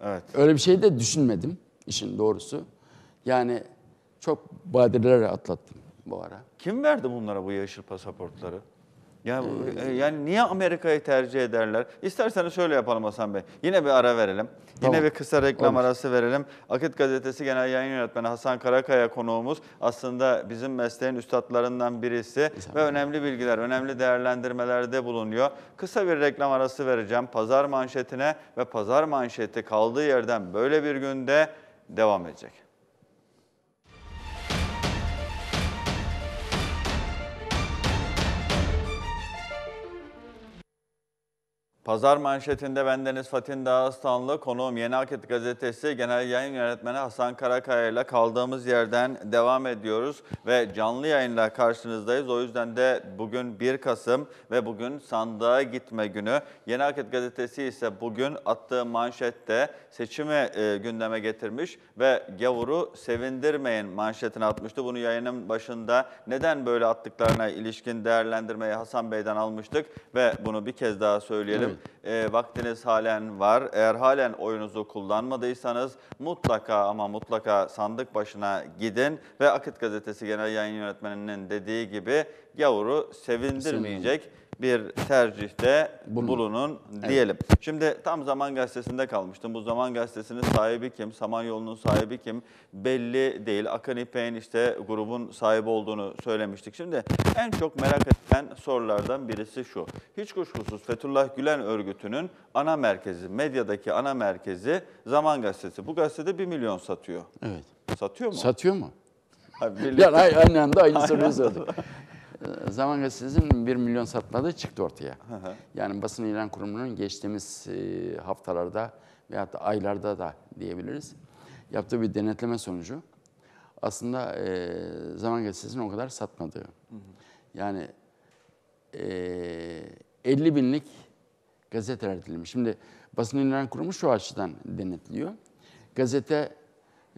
Speaker 2: Evet. Öyle bir şey de düşünmedim işin doğrusu. Yani çok badireler atlattım bu ara.
Speaker 1: Kim verdi bunlara bu yeşil pasaportları? Ya ee, e, yani niye Amerika'yı tercih ederler? İsterseniz şöyle yapalım Hasan Bey. Yine bir ara verelim. Tamam. Yine bir kısa reklam Olur. arası verelim. Akit Gazetesi Genel Yayın Yönetmeni Hasan Karakaya konuğumuz. Aslında bizim mesleğin üstadlarından birisi İnsan ve önemli bilgiler, önemli değerlendirmelerde bulunuyor. Kısa bir reklam arası vereceğim pazar manşetine ve pazar manşeti kaldığı yerden böyle bir günde devam edecek. Pazar manşetinde bendeniz Fatih Dağıstanlı, konuğum Yeni Akit Gazetesi Genel Yayın Yönetmeni Hasan Karakaya ile kaldığımız yerden devam ediyoruz ve canlı yayınla karşınızdayız. O yüzden de bugün 1 Kasım ve bugün sandığa gitme günü. Yeni Akit Gazetesi ise bugün attığı manşette seçimi e, gündeme getirmiş ve gavuru sevindirmeyin manşetini atmıştı. Bunu yayının başında neden böyle attıklarına ilişkin değerlendirmeyi Hasan Bey'den almıştık ve bunu bir kez daha söyleyelim. Evet. E, vaktiniz halen var. Eğer halen oyunuzu kullanmadıysanız mutlaka ama mutlaka sandık başına gidin ve Akit Gazetesi Genel Yayın Yönetmeni'nin dediği gibi gavuru sevindirmeyecek. Sevindim bir tercihte bulunun, bulunun diyelim. Evet. Şimdi tam Zaman Gazetesi'nde kalmıştım. Bu Zaman Gazetesi'nin sahibi kim? Samanyolu'nun sahibi kim? Belli değil. Akın İpek'in işte grubun sahibi olduğunu söylemiştik. Şimdi en çok merak edilen sorulardan birisi şu. Hiç kuşkusuz Fethullah Gülen örgütünün ana merkezi, medyadaki ana merkezi Zaman Gazetesi. Bu gazetede 1 milyon satıyor. Evet. Satıyor mu? Satıyor
Speaker 2: mu? Abi, birlikte... aynı anda aynı soruyu sorduk. Zaman gazetesinin 1 milyon satmadığı çıktı ortaya. Hı hı. Yani basın ilan kurumunun geçtiğimiz e, haftalarda veyahut da aylarda da diyebiliriz yaptığı bir denetleme sonucu aslında e, Zaman Gazetesi'nin o kadar satmadığı. Hı hı. Yani e, 50 binlik gazete edilmiş. Şimdi basın ilan kurumu şu açıdan denetliyor. Gazete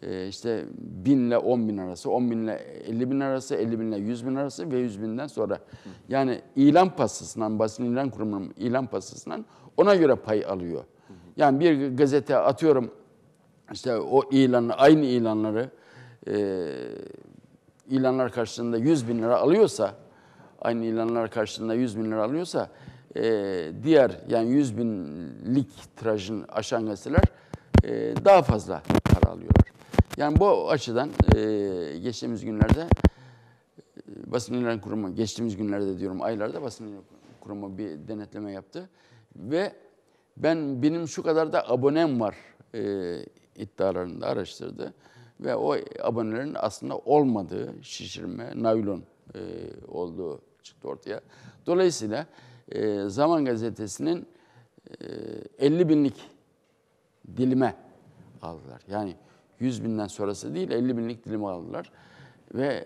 Speaker 2: ee, işte binle on bin arası, on binle elli bin arası, elli binle yüz bin arası ve yüz binden sonra. Yani ilan pasasından, basın ilan kurumunun ilan pasasından ona göre pay alıyor. Yani bir gazete atıyorum işte o ilanı, aynı ilanları e, ilanlar karşılığında yüz bin lira alıyorsa, aynı ilanlar karşılığında yüz bin lira alıyorsa, e, diğer yani yüz binlik tirajın aşan gazeteler e, daha fazla para alıyorlar. Yani bu açıdan e, geçtiğimiz günlerde e, basın yayınları kurumu, geçtiğimiz günlerde diyorum aylarda basın yayınları kurumu bir denetleme yaptı. Ve ben benim şu kadar da abonem var e, da araştırdı. Ve o abonelerin aslında olmadığı şişirme, naylon e, olduğu çıktı ortaya. Dolayısıyla e, Zaman Gazetesi'nin e, 50 binlik dilime aldılar. Yani 100 binden sonrası değil 50 binlik dilimi aldılar. Ve e,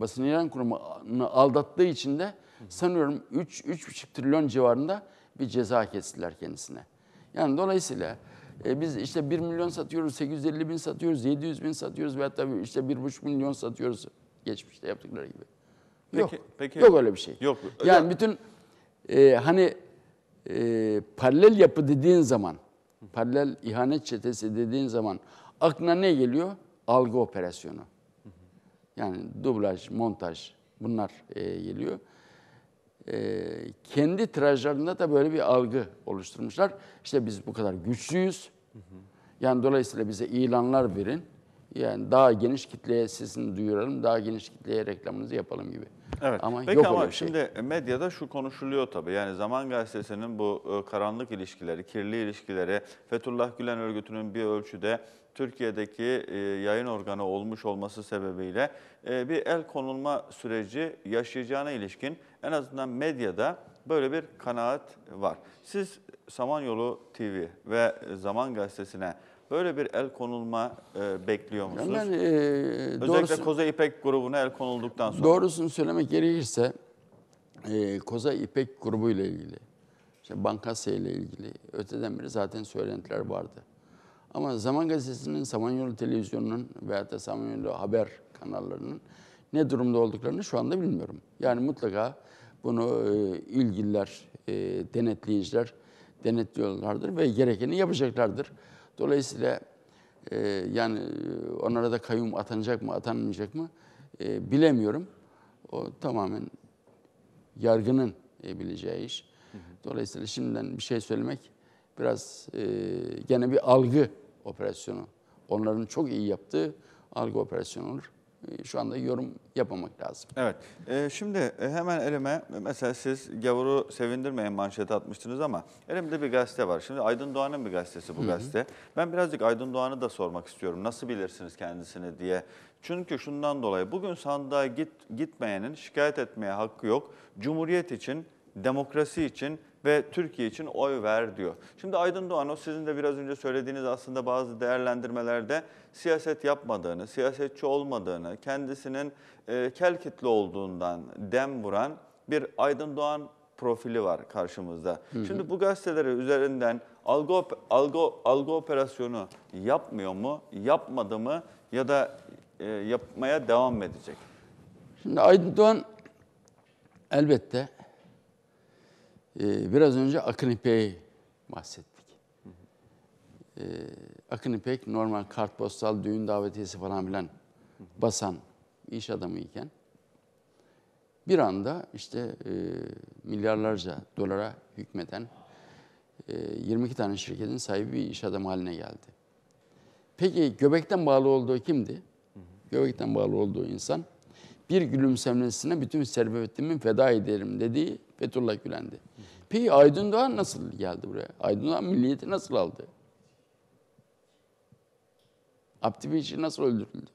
Speaker 2: basın ilan kurumunu aldattığı için de sanıyorum 3-3,5 trilyon civarında bir ceza kestiler kendisine. Yani dolayısıyla e, biz işte 1 milyon satıyoruz, 850 bin satıyoruz, 700 bin satıyoruz ve hatta işte 1,5 milyon satıyoruz geçmişte yaptıkları gibi. Peki, yok, peki. yok öyle bir şey. Yok. Yani bütün e, hani e, paralel yapı dediğin zaman Paralel ihanet çetesi dediğin zaman aklına ne geliyor? Algı operasyonu. Yani dublaj, montaj bunlar e, geliyor. E, kendi tirajlarında da böyle bir algı oluşturmuşlar. İşte biz bu kadar güçlüyüz. Yani dolayısıyla bize ilanlar verin. Yani daha geniş kitleye sesini duyuralım, daha geniş kitleye reklamınızı yapalım gibi. Evet. Ama Peki yok ama öyle şey. şimdi
Speaker 1: medyada şu konuşuluyor tabii. Yani Zaman Gazetesi'nin bu e, karanlık ilişkileri, kirli ilişkileri, Fethullah Gülen örgütünün bir ölçüde Türkiye'deki e, yayın organı olmuş olması sebebiyle e, bir el konulma süreci yaşayacağına ilişkin en azından medyada böyle bir kanaat var. Siz Samanyolu TV ve Zaman Gazetesi'ne Böyle bir el konulma e, bekliyor musunuz? Yani ben, e,
Speaker 2: Özellikle doğrusu,
Speaker 1: Koza İpek grubuna el konulduktan sonra. Doğrusunu söylemek
Speaker 2: gerekirse e, Koza İpek grubu ile ilgili, işte Bankasya ile ilgili öteden beri zaten söylentiler vardı. Ama Zaman Gazetesi'nin, Samanyolu Televizyonu'nun veyahut da Samanyolu Haber kanallarının ne durumda olduklarını şu anda bilmiyorum. Yani mutlaka bunu e, ilgililer, e, denetleyiciler denetliyorlardır ve gerekeni yapacaklardır. Dolayısıyla e, yani e, onlara da kayyum atanacak mı, atanmayacak mı e, bilemiyorum. O tamamen yargının e, bileceği iş. Dolayısıyla şimdiden bir şey söylemek biraz e, gene bir algı operasyonu. Onların çok iyi yaptığı algı operasyonu olur. Ee, şu anda yorum yapmamak lazım. Evet.
Speaker 1: Ee, şimdi e, hemen elime mesela siz gavuru sevindirmeyen manşet atmıştınız ama elimde bir gazete var. Şimdi Aydın Doğan'ın bir gazetesi bu Hı -hı. gazete. Ben birazcık Aydın Doğan'ı da sormak istiyorum. Nasıl bilirsiniz kendisini diye. Çünkü şundan dolayı bugün sandığa git, gitmeyenin şikayet etmeye hakkı yok. Cumhuriyet için, demokrasi için ve Türkiye için oy ver diyor. Şimdi Aydın Doğan o sizin de biraz önce söylediğiniz aslında bazı değerlendirmelerde siyaset yapmadığını, siyasetçi olmadığını, kendisinin e, kel kitli olduğundan dem vuran bir Aydın Doğan profili var karşımızda. Hı hı. Şimdi bu gazeteleri üzerinden algo algı, algı operasyonu yapmıyor mu, yapmadı mı ya da e, yapmaya devam
Speaker 2: edecek? Şimdi Aydın Doğan elbette ee, biraz önce Akın İpek'i bahsettik. Ee, Akın ipek normal kartpostal, düğün davetiyesi falan filan basan iş adamı iken bir anda işte e, milyarlarca dolara hükmeden e, 22 tane şirketin sahibi bir iş adamı haline geldi. Peki göbekten bağlı olduğu kimdi? Göbekten bağlı olduğu insan bir gülümsemesine bütün servetimin feda ederim dediği Fethullah Gülen'di. Peki Aydın Doğan nasıl geldi buraya? Aydın Doğan milliyeti nasıl aldı? Abdi Binçi nasıl öldürüldü?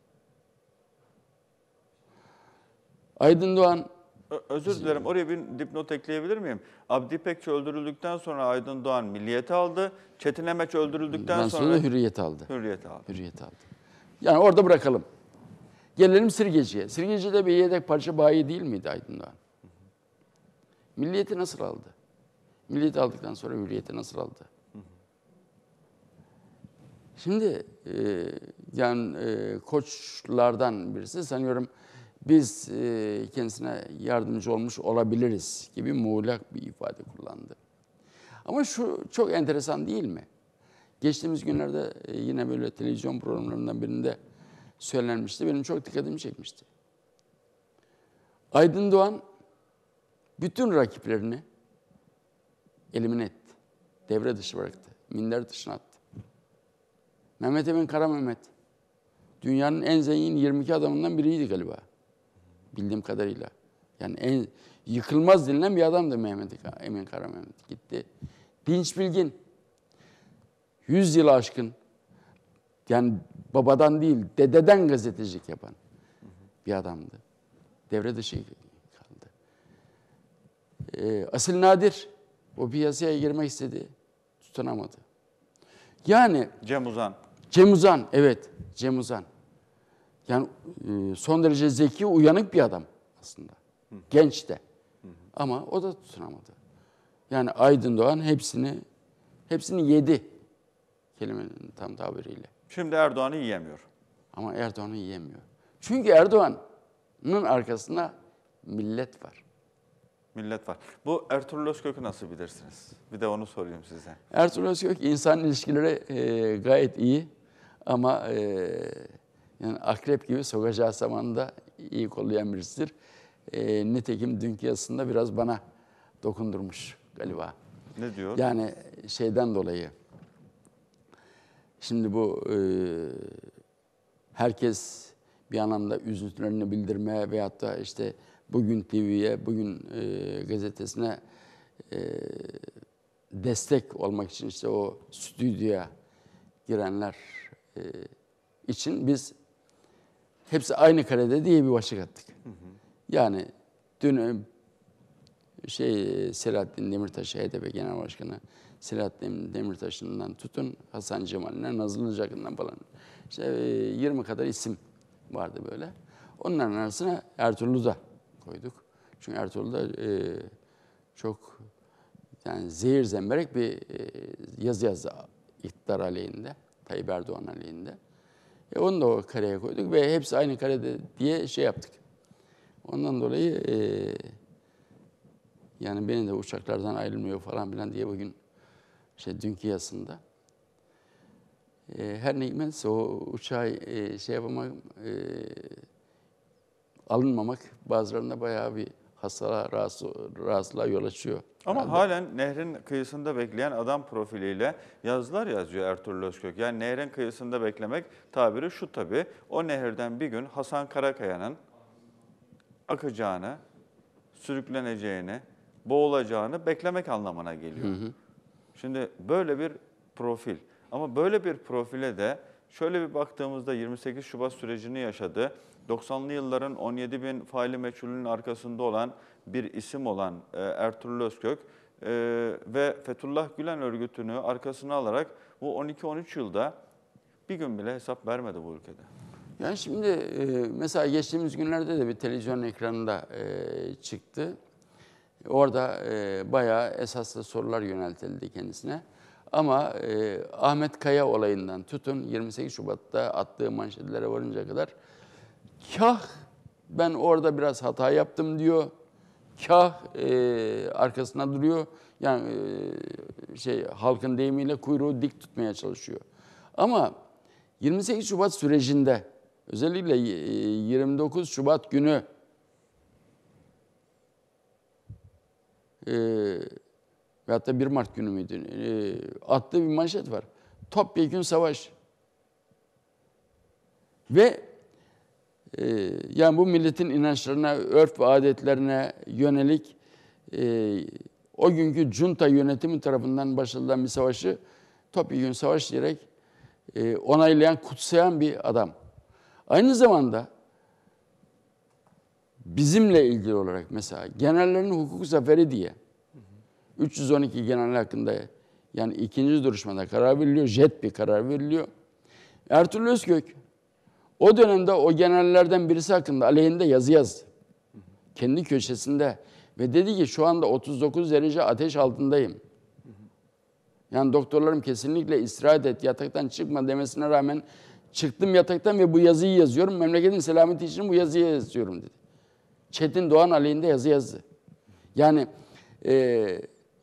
Speaker 2: Aydın Doğan... Ö özür dilerim. Oraya bir dipnot ekleyebilir miyim?
Speaker 1: Abdi Pekçi öldürüldükten sonra Aydın Doğan milliyeti aldı. Çetin Emeç öldürüldükten sonra... sonra hürriyet
Speaker 2: aldı. Hürriyet aldı. Hürriyet aldı. Yani orada bırakalım. Gelelim Sirgeci'ye. Sirgeci de bir yedek parça bayi değil miydi Aydın Doğan? Milliyeti nasıl aldı? Milliyeti aldıktan sonra hürriyeti nasıl aldı? Şimdi e, yani e, koçlardan birisi sanıyorum biz e, kendisine yardımcı olmuş olabiliriz gibi muğlak bir ifade kullandı. Ama şu çok enteresan değil mi? Geçtiğimiz günlerde e, yine böyle televizyon programlarından birinde söylenmişti. Benim çok dikkatimi çekmişti. Aydın Doğan bütün rakiplerini elimine etti. Devre dışı bıraktı. Minder dışına attı. Mehmet Emin Kara Mehmet. Dünyanın en zengin 22 adamından biriydi galiba. Bildiğim kadarıyla. Yani en yıkılmaz dinlen bir adamdı Mehmet Emin Kara Mehmet. Gitti. Dinç Bilgin. 100 yılı aşkın. Yani babadan değil, dededen gazetecilik yapan bir adamdı. Devre dışı e, ee, Asil Nadir o piyasaya girmek istedi. Tutunamadı. Yani Cem Uzan. Cem Uzan evet Cem Uzan. Yani e, son derece zeki, uyanık bir adam aslında. Hı. Genç de. hı. Ama o da tutunamadı. Yani Aydın Doğan hepsini hepsini yedi kelimenin tam tabiriyle. Şimdi Erdoğan'ı yiyemiyor. Ama Erdoğan'ı yiyemiyor. Çünkü Erdoğan'ın arkasında millet var millet var. Bu Ertuğrul
Speaker 1: Özkök'ü nasıl bilirsiniz? Bir de onu sorayım size. Ertuğrul
Speaker 2: Özkök insan ilişkileri e, gayet iyi ama e, yani akrep gibi sokacağı zamanında iyi kollayan birisidir. E, nitekim dünkü yazısında biraz bana dokundurmuş galiba.
Speaker 1: Ne diyor? Yani
Speaker 2: şeyden dolayı. Şimdi bu e, herkes bir anlamda üzüntülerini bildirme veyahut da işte bugün TV'ye, bugün e, gazetesine e, destek olmak için işte o stüdyoya girenler e, için biz hepsi aynı karede diye bir başlık attık. Hı hı. Yani dün e, şey Selahattin Demirtaş, HDP Genel Başkanı Selahattin Demirtaş'ından tutun Hasan Cemal'ine, Nazlı Cakın'dan falan. İşte 20 e, kadar isim vardı böyle. Onların arasına Ertuğrul da koyduk. Çünkü Ertuğrul da e, çok yani zehir zemberek bir e, yazı yazdı iktidar aleyhinde, Tayyip Erdoğan aleyhinde. E, onu da o kareye koyduk ve hepsi aynı karede diye şey yaptık. Ondan dolayı e, yani beni de uçaklardan ayrılmıyor falan filan diye bugün şey dünkü yazısında e, her neyse o uçağı e, şey yapamam e, alınmamak bazılarına bayağı bir hasara, rahatsızlığa yol açıyor. Ama herhalde. halen
Speaker 1: nehrin kıyısında bekleyen adam profiliyle yazılar yazıyor Ertuğrul Özkök. Yani nehrin kıyısında beklemek tabiri şu tabii. O nehirden bir gün Hasan Karakaya'nın akacağını, sürükleneceğini, boğulacağını beklemek anlamına geliyor. Hı hı. Şimdi böyle bir profil. Ama böyle bir profile de Şöyle bir baktığımızda 28 Şubat sürecini yaşadı. 90'lı yılların 17 bin faili meçhulünün arkasında olan bir isim olan e, Ertuğrul Özkök e, ve Fethullah Gülen örgütünü arkasına alarak bu 12-13 yılda bir gün bile hesap vermedi bu ülkede.
Speaker 2: Yani şimdi e, mesela geçtiğimiz günlerde de bir televizyon ekranında çıktı. Orada bayağı esaslı sorular yöneltildi kendisine. Ama e, Ahmet Kaya olayından tutun 28 Şubat'ta attığı manşetlere varınca kadar kah ben orada biraz hata yaptım diyor. Kah e, arkasına duruyor. Yani e, şey halkın deyimiyle kuyruğu dik tutmaya çalışıyor. Ama 28 Şubat sürecinde özellikle 29 e, Şubat günü e, Veyahut da 1 Mart günü müydü? E, attığı bir manşet var. Topyekun savaş. Ve e, yani bu milletin inançlarına, örf ve adetlerine yönelik e, o günkü junta yönetimi tarafından başlatılan bir savaşı topyekun savaş diyerek e, onaylayan, kutsayan bir adam. Aynı zamanda bizimle ilgili olarak mesela genellerin hukuk zaferi diye 312 general hakkında yani ikinci duruşmada karar veriliyor. Jet bir karar veriliyor. Ertuğrul Özkök o dönemde o generallerden birisi hakkında aleyhinde yazı yazdı. Kendi köşesinde ve dedi ki şu anda 39 derece ateş altındayım. Yani doktorlarım kesinlikle istirahat et, yataktan çıkma demesine rağmen çıktım yataktan ve bu yazıyı yazıyorum. Memleketin selameti için bu yazıyı yazıyorum dedi. Çetin Doğan aleyhinde yazı yazdı. Yani e,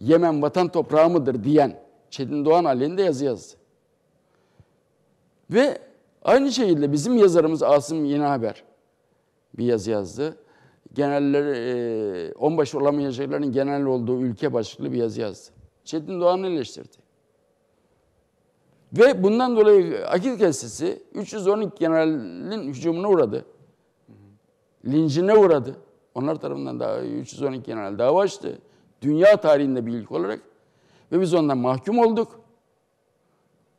Speaker 2: Yemen vatan toprağı mıdır diyen Çetin Doğan Ali'nin yazı yazdı. Ve aynı şekilde bizim yazarımız Asım Yeni Haber bir yazı yazdı. Genelleri, e, onbaşı olamayacakların genel olduğu ülke başlıklı bir yazı yazdı. Çetin Doğan'ı eleştirdi. Ve bundan dolayı Akil Kesesi 312 generalin hücumuna uğradı. linçine uğradı. Onlar tarafından daha 312 general dava açtı. Dünya tarihinde bir ilk olarak. Ve biz ondan mahkum olduk.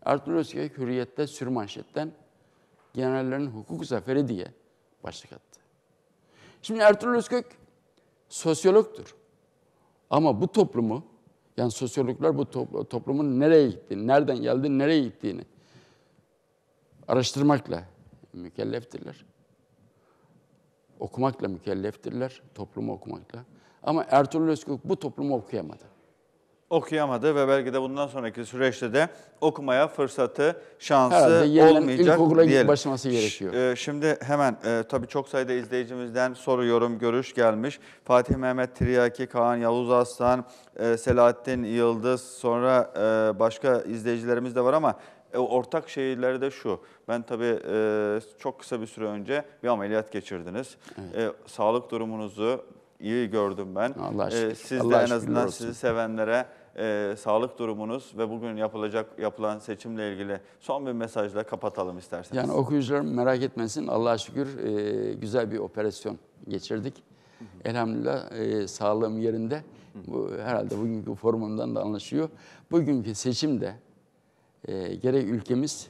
Speaker 2: Ertuğrul Özkök hürriyette sürmanşetten generallerin hukuk zaferi diye başlık attı. Şimdi Ertuğrul Özkök sosyologtur. Ama bu toplumu, yani sosyologlar bu toplumun nereye gittiğini, nereden geldiğini, nereye gittiğini araştırmakla mükelleftirler. Okumakla mükelleftirler, toplumu okumakla. Ama Ertuğrul Özkök bu toplumu okuyamadı.
Speaker 1: Okuyamadı ve belki de bundan sonraki süreçte de okumaya fırsatı, şansı Herhalde olmayacak ilkokula diyelim. başlaması gerekiyor. E, şimdi hemen e, tabii çok sayıda izleyicimizden soru, yorum, görüş gelmiş. Fatih Mehmet Triyaki, Kaan Yavuz Aslan, e, Selahattin Yıldız, sonra e, başka izleyicilerimiz de var ama ortak şeyleri de şu. Ben tabii çok kısa bir süre önce bir ameliyat geçirdiniz. Evet. sağlık durumunuzu iyi gördüm ben. Allah aşkına. Ee, siz Allah de en azından olsun. sizi sevenlere e, sağlık durumunuz ve bugün yapılacak yapılan seçimle ilgili son bir mesajla kapatalım isterseniz.
Speaker 2: Yani okuyucularım merak etmesin. Allah'a şükür e, güzel bir operasyon geçirdik. Hı hı. Elhamdülillah e, sağlığım yerinde. Bu herhalde bugünkü forumumdan da anlaşıyor. Bugünkü seçimde e, gerek ülkemiz,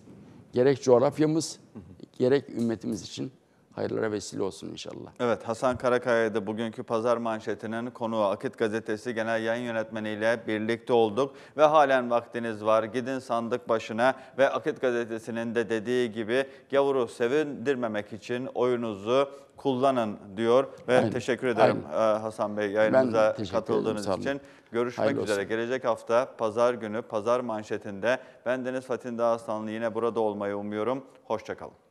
Speaker 2: gerek coğrafyamız, hı hı. gerek ümmetimiz için hayırlara vesile olsun inşallah.
Speaker 1: Evet Hasan Karakaya'da bugünkü pazar manşetinin konuğu Akit Gazetesi Genel Yayın Yönetmeni ile birlikte olduk ve halen vaktiniz var. Gidin sandık başına ve Akit Gazetesi'nin de dediği gibi gavuru sevindirmemek için oyunuzu kullanın diyor ve aynen, teşekkür ederim aynen. E, Hasan Bey yayınımıza katıldığınız ederim, için. Görüşmek Hayırlı üzere. Olsun. Gelecek hafta pazar günü pazar manşetinde ben Deniz Fatih Dağıstanlı yine burada olmayı umuyorum. Hoşçakalın.